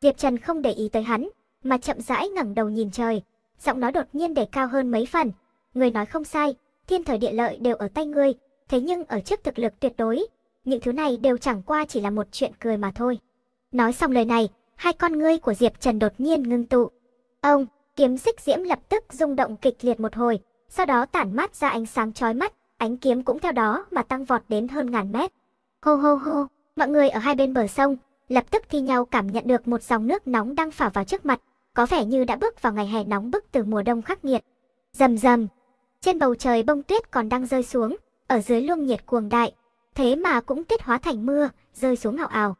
Diệp Trần không để ý tới hắn, mà chậm rãi ngẩng đầu nhìn trời, giọng nói đột nhiên đề cao hơn mấy phần. Người nói không sai, thiên thời địa lợi đều ở tay ngươi, thế nhưng ở trước thực lực tuyệt đối, những thứ này đều chẳng qua chỉ là một chuyện cười mà thôi. Nói xong lời này, hai con ngươi của Diệp Trần đột nhiên ngưng tụ. Ông, kiếm xích diễm lập tức rung động kịch liệt một hồi, sau đó tản mát ra ánh sáng chói mắt, ánh kiếm cũng theo đó mà tăng vọt đến hơn ngàn mét. Hô hô hô, mọi người ở hai bên bờ sông, lập tức thi nhau cảm nhận được một dòng nước nóng đang phả vào trước mặt, có vẻ như đã bước vào ngày hè nóng bức từ mùa đông khắc nghiệt. Rầm rầm, trên bầu trời bông tuyết còn đang rơi xuống, ở dưới luông nhiệt cuồng đại, thế mà cũng tuyết hóa thành mưa, rơi xuống ảo ảo.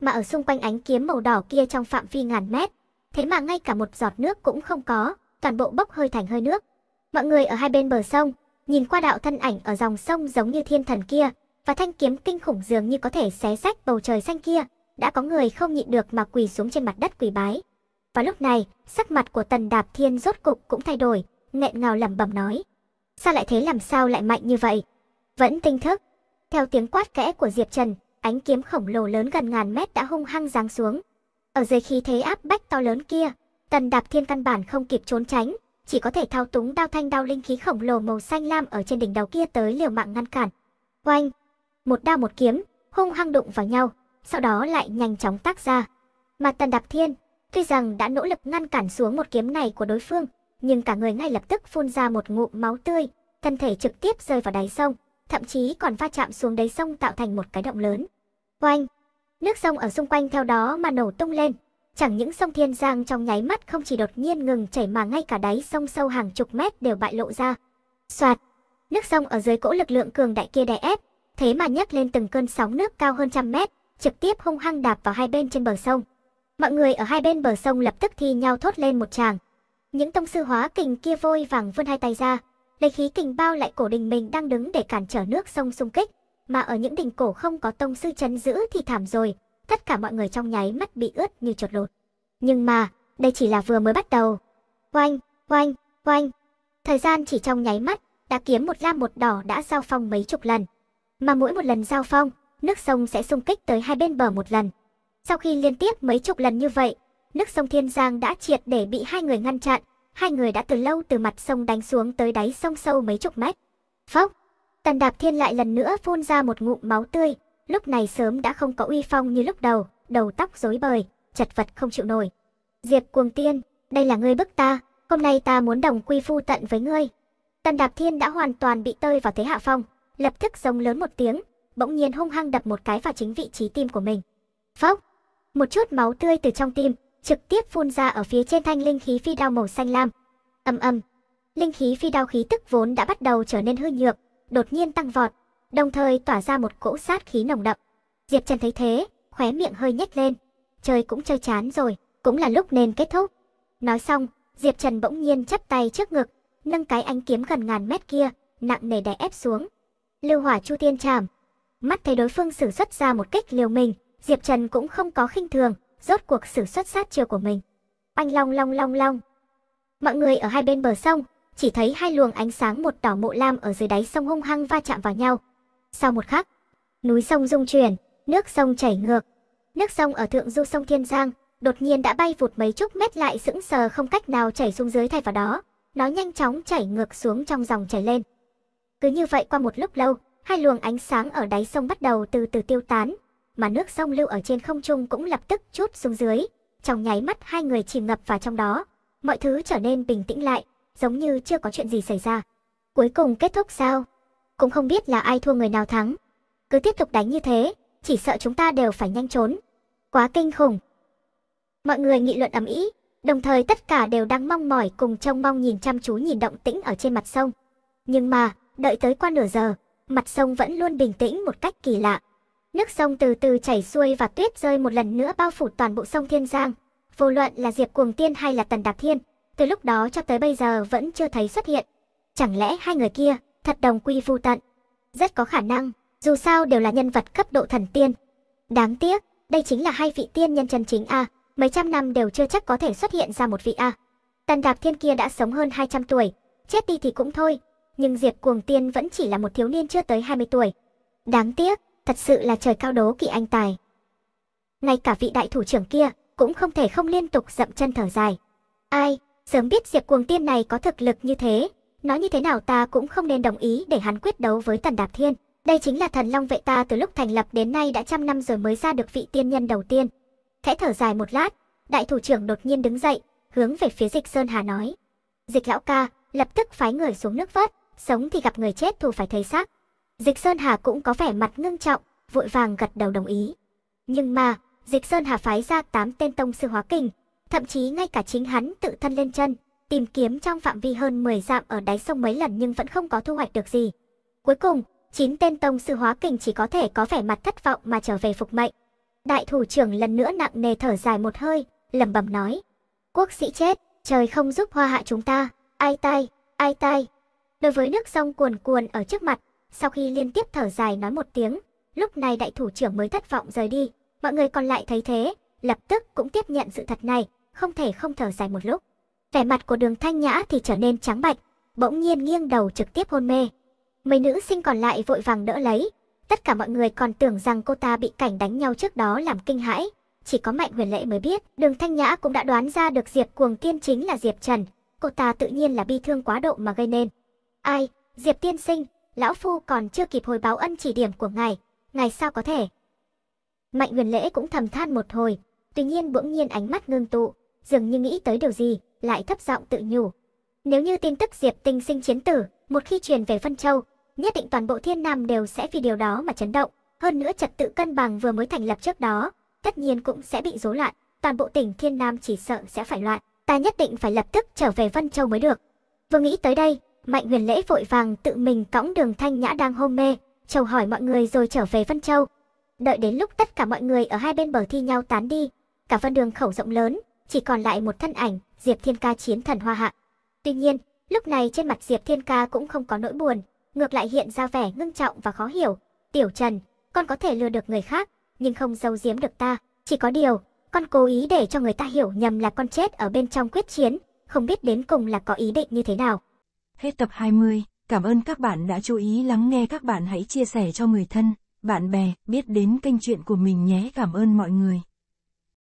Mà ở xung quanh ánh kiếm màu đỏ kia trong phạm vi ngàn mét, thế mà ngay cả một giọt nước cũng không có, toàn bộ bốc hơi thành hơi nước. Mọi người ở hai bên bờ sông, nhìn qua đạo thân ảnh ở dòng sông giống như thiên thần kia, và thanh kiếm kinh khủng dường như có thể xé rách bầu trời xanh kia, đã có người không nhịn được mà quỳ xuống trên mặt đất quỳ bái. Và lúc này, sắc mặt của Tần Đạp Thiên rốt cục cũng thay đổi, nghẹn ngào lẩm bẩm nói. Sao lại thế làm sao lại mạnh như vậy? Vẫn tinh thức. Theo tiếng quát kẽ của Diệp Trần, ánh kiếm khổng lồ lớn gần ngàn mét đã hung hăng giáng xuống. Ở dưới khí thế áp bách to lớn kia, Tần Đạp Thiên căn bản không kịp trốn tránh, chỉ có thể thao túng đao thanh đao linh khí khổng lồ màu xanh lam ở trên đỉnh đầu kia tới liều mạng ngăn cản. Oanh! Một đao một kiếm, hung hăng đụng vào nhau, sau đó lại nhanh chóng tách ra. Mà Tần Đạp Thiên Tuy rằng đã nỗ lực ngăn cản xuống một kiếm này của đối phương, nhưng cả người ngay lập tức phun ra một ngụm máu tươi, thân thể trực tiếp rơi vào đáy sông, thậm chí còn va chạm xuống đáy sông tạo thành một cái động lớn. Oanh! Nước sông ở xung quanh theo đó mà nổ tung lên. Chẳng những sông Thiên Giang trong nháy mắt không chỉ đột nhiên ngừng chảy mà ngay cả đáy sông sâu hàng chục mét đều bại lộ ra. Soạt! Nước sông ở dưới cỗ lực lượng cường đại kia đè ép, thế mà nhấc lên từng cơn sóng nước cao hơn trăm mét, trực tiếp hung hăng đạp vào hai bên trên bờ sông. Mọi người ở hai bên bờ sông lập tức thi nhau thốt lên một tràng. Những tông sư hóa kình kia vôi vàng vươn hai tay ra, lấy khí kình bao lại cổ đình mình đang đứng để cản trở nước sông xung kích. Mà ở những đỉnh cổ không có tông sư chấn giữ thì thảm rồi, tất cả mọi người trong nháy mắt bị ướt như chuột lột. Nhưng mà, đây chỉ là vừa mới bắt đầu. Oanh, oanh, oanh. Thời gian chỉ trong nháy mắt, đã kiếm một lam một đỏ đã giao phong mấy chục lần. Mà mỗi một lần giao phong, nước sông sẽ xung kích tới hai bên bờ một lần. Sau khi liên tiếp mấy chục lần như vậy, nước sông Thiên Giang đã triệt để bị hai người ngăn chặn, hai người đã từ lâu từ mặt sông đánh xuống tới đáy sông sâu mấy chục mét. Phốc! Tần Đạp Thiên lại lần nữa phun ra một ngụm máu tươi, lúc này sớm đã không có uy phong như lúc đầu, đầu tóc rối bời, chật vật không chịu nổi. Diệp Cuồng Tiên, đây là ngươi bức ta, hôm nay ta muốn đồng quy phu tận với ngươi. Tần Đạp Thiên đã hoàn toàn bị tơi vào thế hạ phong, lập tức giống lớn một tiếng, bỗng nhiên hung hăng đập một cái vào chính vị trí tim của mình. Phốc! một chút máu tươi từ trong tim, trực tiếp phun ra ở phía trên thanh linh khí phi đao màu xanh lam. ầm ầm, linh khí phi đao khí tức vốn đã bắt đầu trở nên hư nhược, đột nhiên tăng vọt, đồng thời tỏa ra một cỗ sát khí nồng đậm. Diệp Trần thấy thế, khóe miệng hơi nhếch lên. Chơi cũng chơi chán rồi, cũng là lúc nên kết thúc. Nói xong, Diệp Trần bỗng nhiên chắp tay trước ngực, nâng cái ánh kiếm gần ngàn mét kia, nặng nề đè ép xuống. Lưu Hỏa Chu Tiên Trảm, mắt thấy đối phương sử xuất ra một kích liều mình, Diệp Trần cũng không có khinh thường, rốt cuộc sử xuất sát chiêu của mình. Oanh long long long long. Mọi người ở hai bên bờ sông, chỉ thấy hai luồng ánh sáng một đỏ mộ lam ở dưới đáy sông hung hăng va chạm vào nhau. Sau một khắc, núi sông rung chuyển, nước sông chảy ngược. Nước sông ở thượng du sông Thiên Giang, đột nhiên đã bay vụt mấy chục mét lại sững sờ không cách nào chảy xuống dưới thay vào đó. Nó nhanh chóng chảy ngược xuống trong dòng chảy lên. Cứ như vậy qua một lúc lâu, hai luồng ánh sáng ở đáy sông bắt đầu từ từ tiêu tán, mà nước sông lưu ở trên không trung cũng lập tức chút xuống dưới. Trong nháy mắt hai người chìm ngập vào trong đó, mọi thứ trở nên bình tĩnh lại, giống như chưa có chuyện gì xảy ra. Cuối cùng kết thúc sao? Cũng không biết là ai thua người nào thắng. Cứ tiếp tục đánh như thế, chỉ sợ chúng ta đều phải nhanh trốn. Quá kinh khủng. Mọi người nghị luận ầm ĩ, đồng thời tất cả đều đang mong mỏi cùng trông mong nhìn chăm chú nhìn động tĩnh ở trên mặt sông. Nhưng mà, đợi tới qua nửa giờ, mặt sông vẫn luôn bình tĩnh một cách kỳ lạ. Nước sông từ từ chảy xuôi và tuyết rơi một lần nữa bao phủ toàn bộ sông Thiên Giang. Vô luận là Diệp Cuồng Tiên hay là Tần Đạp Thiên, từ lúc đó cho tới bây giờ vẫn chưa thấy xuất hiện. Chẳng lẽ hai người kia thật đồng quy vu tận? Rất có khả năng, dù sao đều là nhân vật cấp độ thần tiên. Đáng tiếc, đây chính là hai vị tiên nhân chân chính a, mấy trăm năm đều chưa chắc có thể xuất hiện ra một vị a. Tần Đạp Thiên kia đã sống hơn 200 tuổi, chết đi thì cũng thôi, nhưng Diệp Cuồng Tiên vẫn chỉ là một thiếu niên chưa tới 20 tuổi. Đáng tiếc, thật sự là trời cao đố kỵ anh tài. Ngay cả vị đại thủ trưởng kia cũng không thể không liên tục dậm chân thở dài. Ai, sớm biết Diệp Cuồng Tiên này có thực lực như thế, nói như thế nào ta cũng không nên đồng ý để hắn quyết đấu với Tần Đạp Thiên. Đây chính là thần long vệ ta từ lúc thành lập đến nay đã trăm năm rồi mới ra được vị tiên nhân đầu tiên. Khẽ thở dài một lát, đại thủ trưởng đột nhiên đứng dậy, hướng về phía Dịch Sơn Hà nói. Dịch lão ca, lập tức phái người xuống nước vớt, sống thì gặp người chết thù phải thấy xác. Dịch Sơn Hà cũng có vẻ mặt ngưng trọng, vội vàng gật đầu đồng ý. Nhưng mà, Dịch Sơn Hà phái ra 8 tên tông sư hóa kình, thậm chí ngay cả chính hắn tự thân lên chân, tìm kiếm trong phạm vi hơn 10 dặm ở đáy sông mấy lần nhưng vẫn không có thu hoạch được gì. Cuối cùng, 9 tên tông sư hóa kình chỉ có thể có vẻ mặt thất vọng mà trở về phục mệnh. Đại thủ trưởng lần nữa nặng nề thở dài một hơi, lẩm bẩm nói: "Quốc sĩ chết, trời không giúp hoa hạ chúng ta, ai tai, ai tai." Đối với nước sông cuồn cuồn ở trước mặt, sau khi liên tiếp thở dài nói một tiếng, lúc này đại thủ trưởng mới thất vọng rời đi. Mọi người còn lại thấy thế, lập tức cũng tiếp nhận sự thật này, không thể không thở dài một lúc. Vẻ mặt của đường thanh nhã thì trở nên trắng bạch, bỗng nhiên nghiêng đầu trực tiếp hôn mê. Mấy nữ sinh còn lại vội vàng đỡ lấy, tất cả mọi người còn tưởng rằng cô ta bị cảnh đánh nhau trước đó làm kinh hãi. Chỉ có Mạnh Huyền Lệ mới biết, đường thanh nhã cũng đã đoán ra được Diệp Cuồng Tiên chính là Diệp Trần, cô ta tự nhiên là bi thương quá độ mà gây nên. Ai, Diệp Tiên Sinh, lão phu còn chưa kịp hồi báo ân chỉ điểm của ngài, ngài sao có thể? Mạnh huyền lễ cũng thầm than một hồi, tuy nhiên bỗng nhiên ánh mắt ngưng tụ, dường như nghĩ tới điều gì, lại thấp giọng tự nhủ. Nếu như tin tức Diệp Tinh sinh chiến tử, một khi truyền về Phân Châu, nhất định toàn bộ thiên nam đều sẽ vì điều đó mà chấn động. Hơn nữa trật tự cân bằng vừa mới thành lập trước đó, tất nhiên cũng sẽ bị rối loạn, toàn bộ tỉnh thiên nam chỉ sợ sẽ phải loạn. Ta nhất định phải lập tức trở về Vân Châu mới được. Vừa nghĩ tới đây, Mạnh huyền lễ vội vàng tự mình cõng đường thanh nhã đang hôn mê, chầu hỏi mọi người rồi trở về Vân Châu. Đợi đến lúc tất cả mọi người ở hai bên bờ thi nhau tán đi, cả phân đường khẩu rộng lớn, chỉ còn lại một thân ảnh, Diệp Thiên Ca chiến thần hoa hạ. Tuy nhiên, lúc này trên mặt Diệp Thiên Ca cũng không có nỗi buồn, ngược lại hiện ra vẻ ngưng trọng và khó hiểu. Tiểu Trần, con có thể lừa được người khác, nhưng không giấu giếm được ta. Chỉ có điều, con cố ý để cho người ta hiểu nhầm là con chết ở bên trong quyết chiến, không biết đến cùng là có ý định như thế nào. Hết tập 20, cảm ơn các bạn đã chú ý lắng nghe các bạn hãy chia sẻ cho người thân, bạn bè, biết đến kênh chuyện của mình nhé cảm ơn mọi người.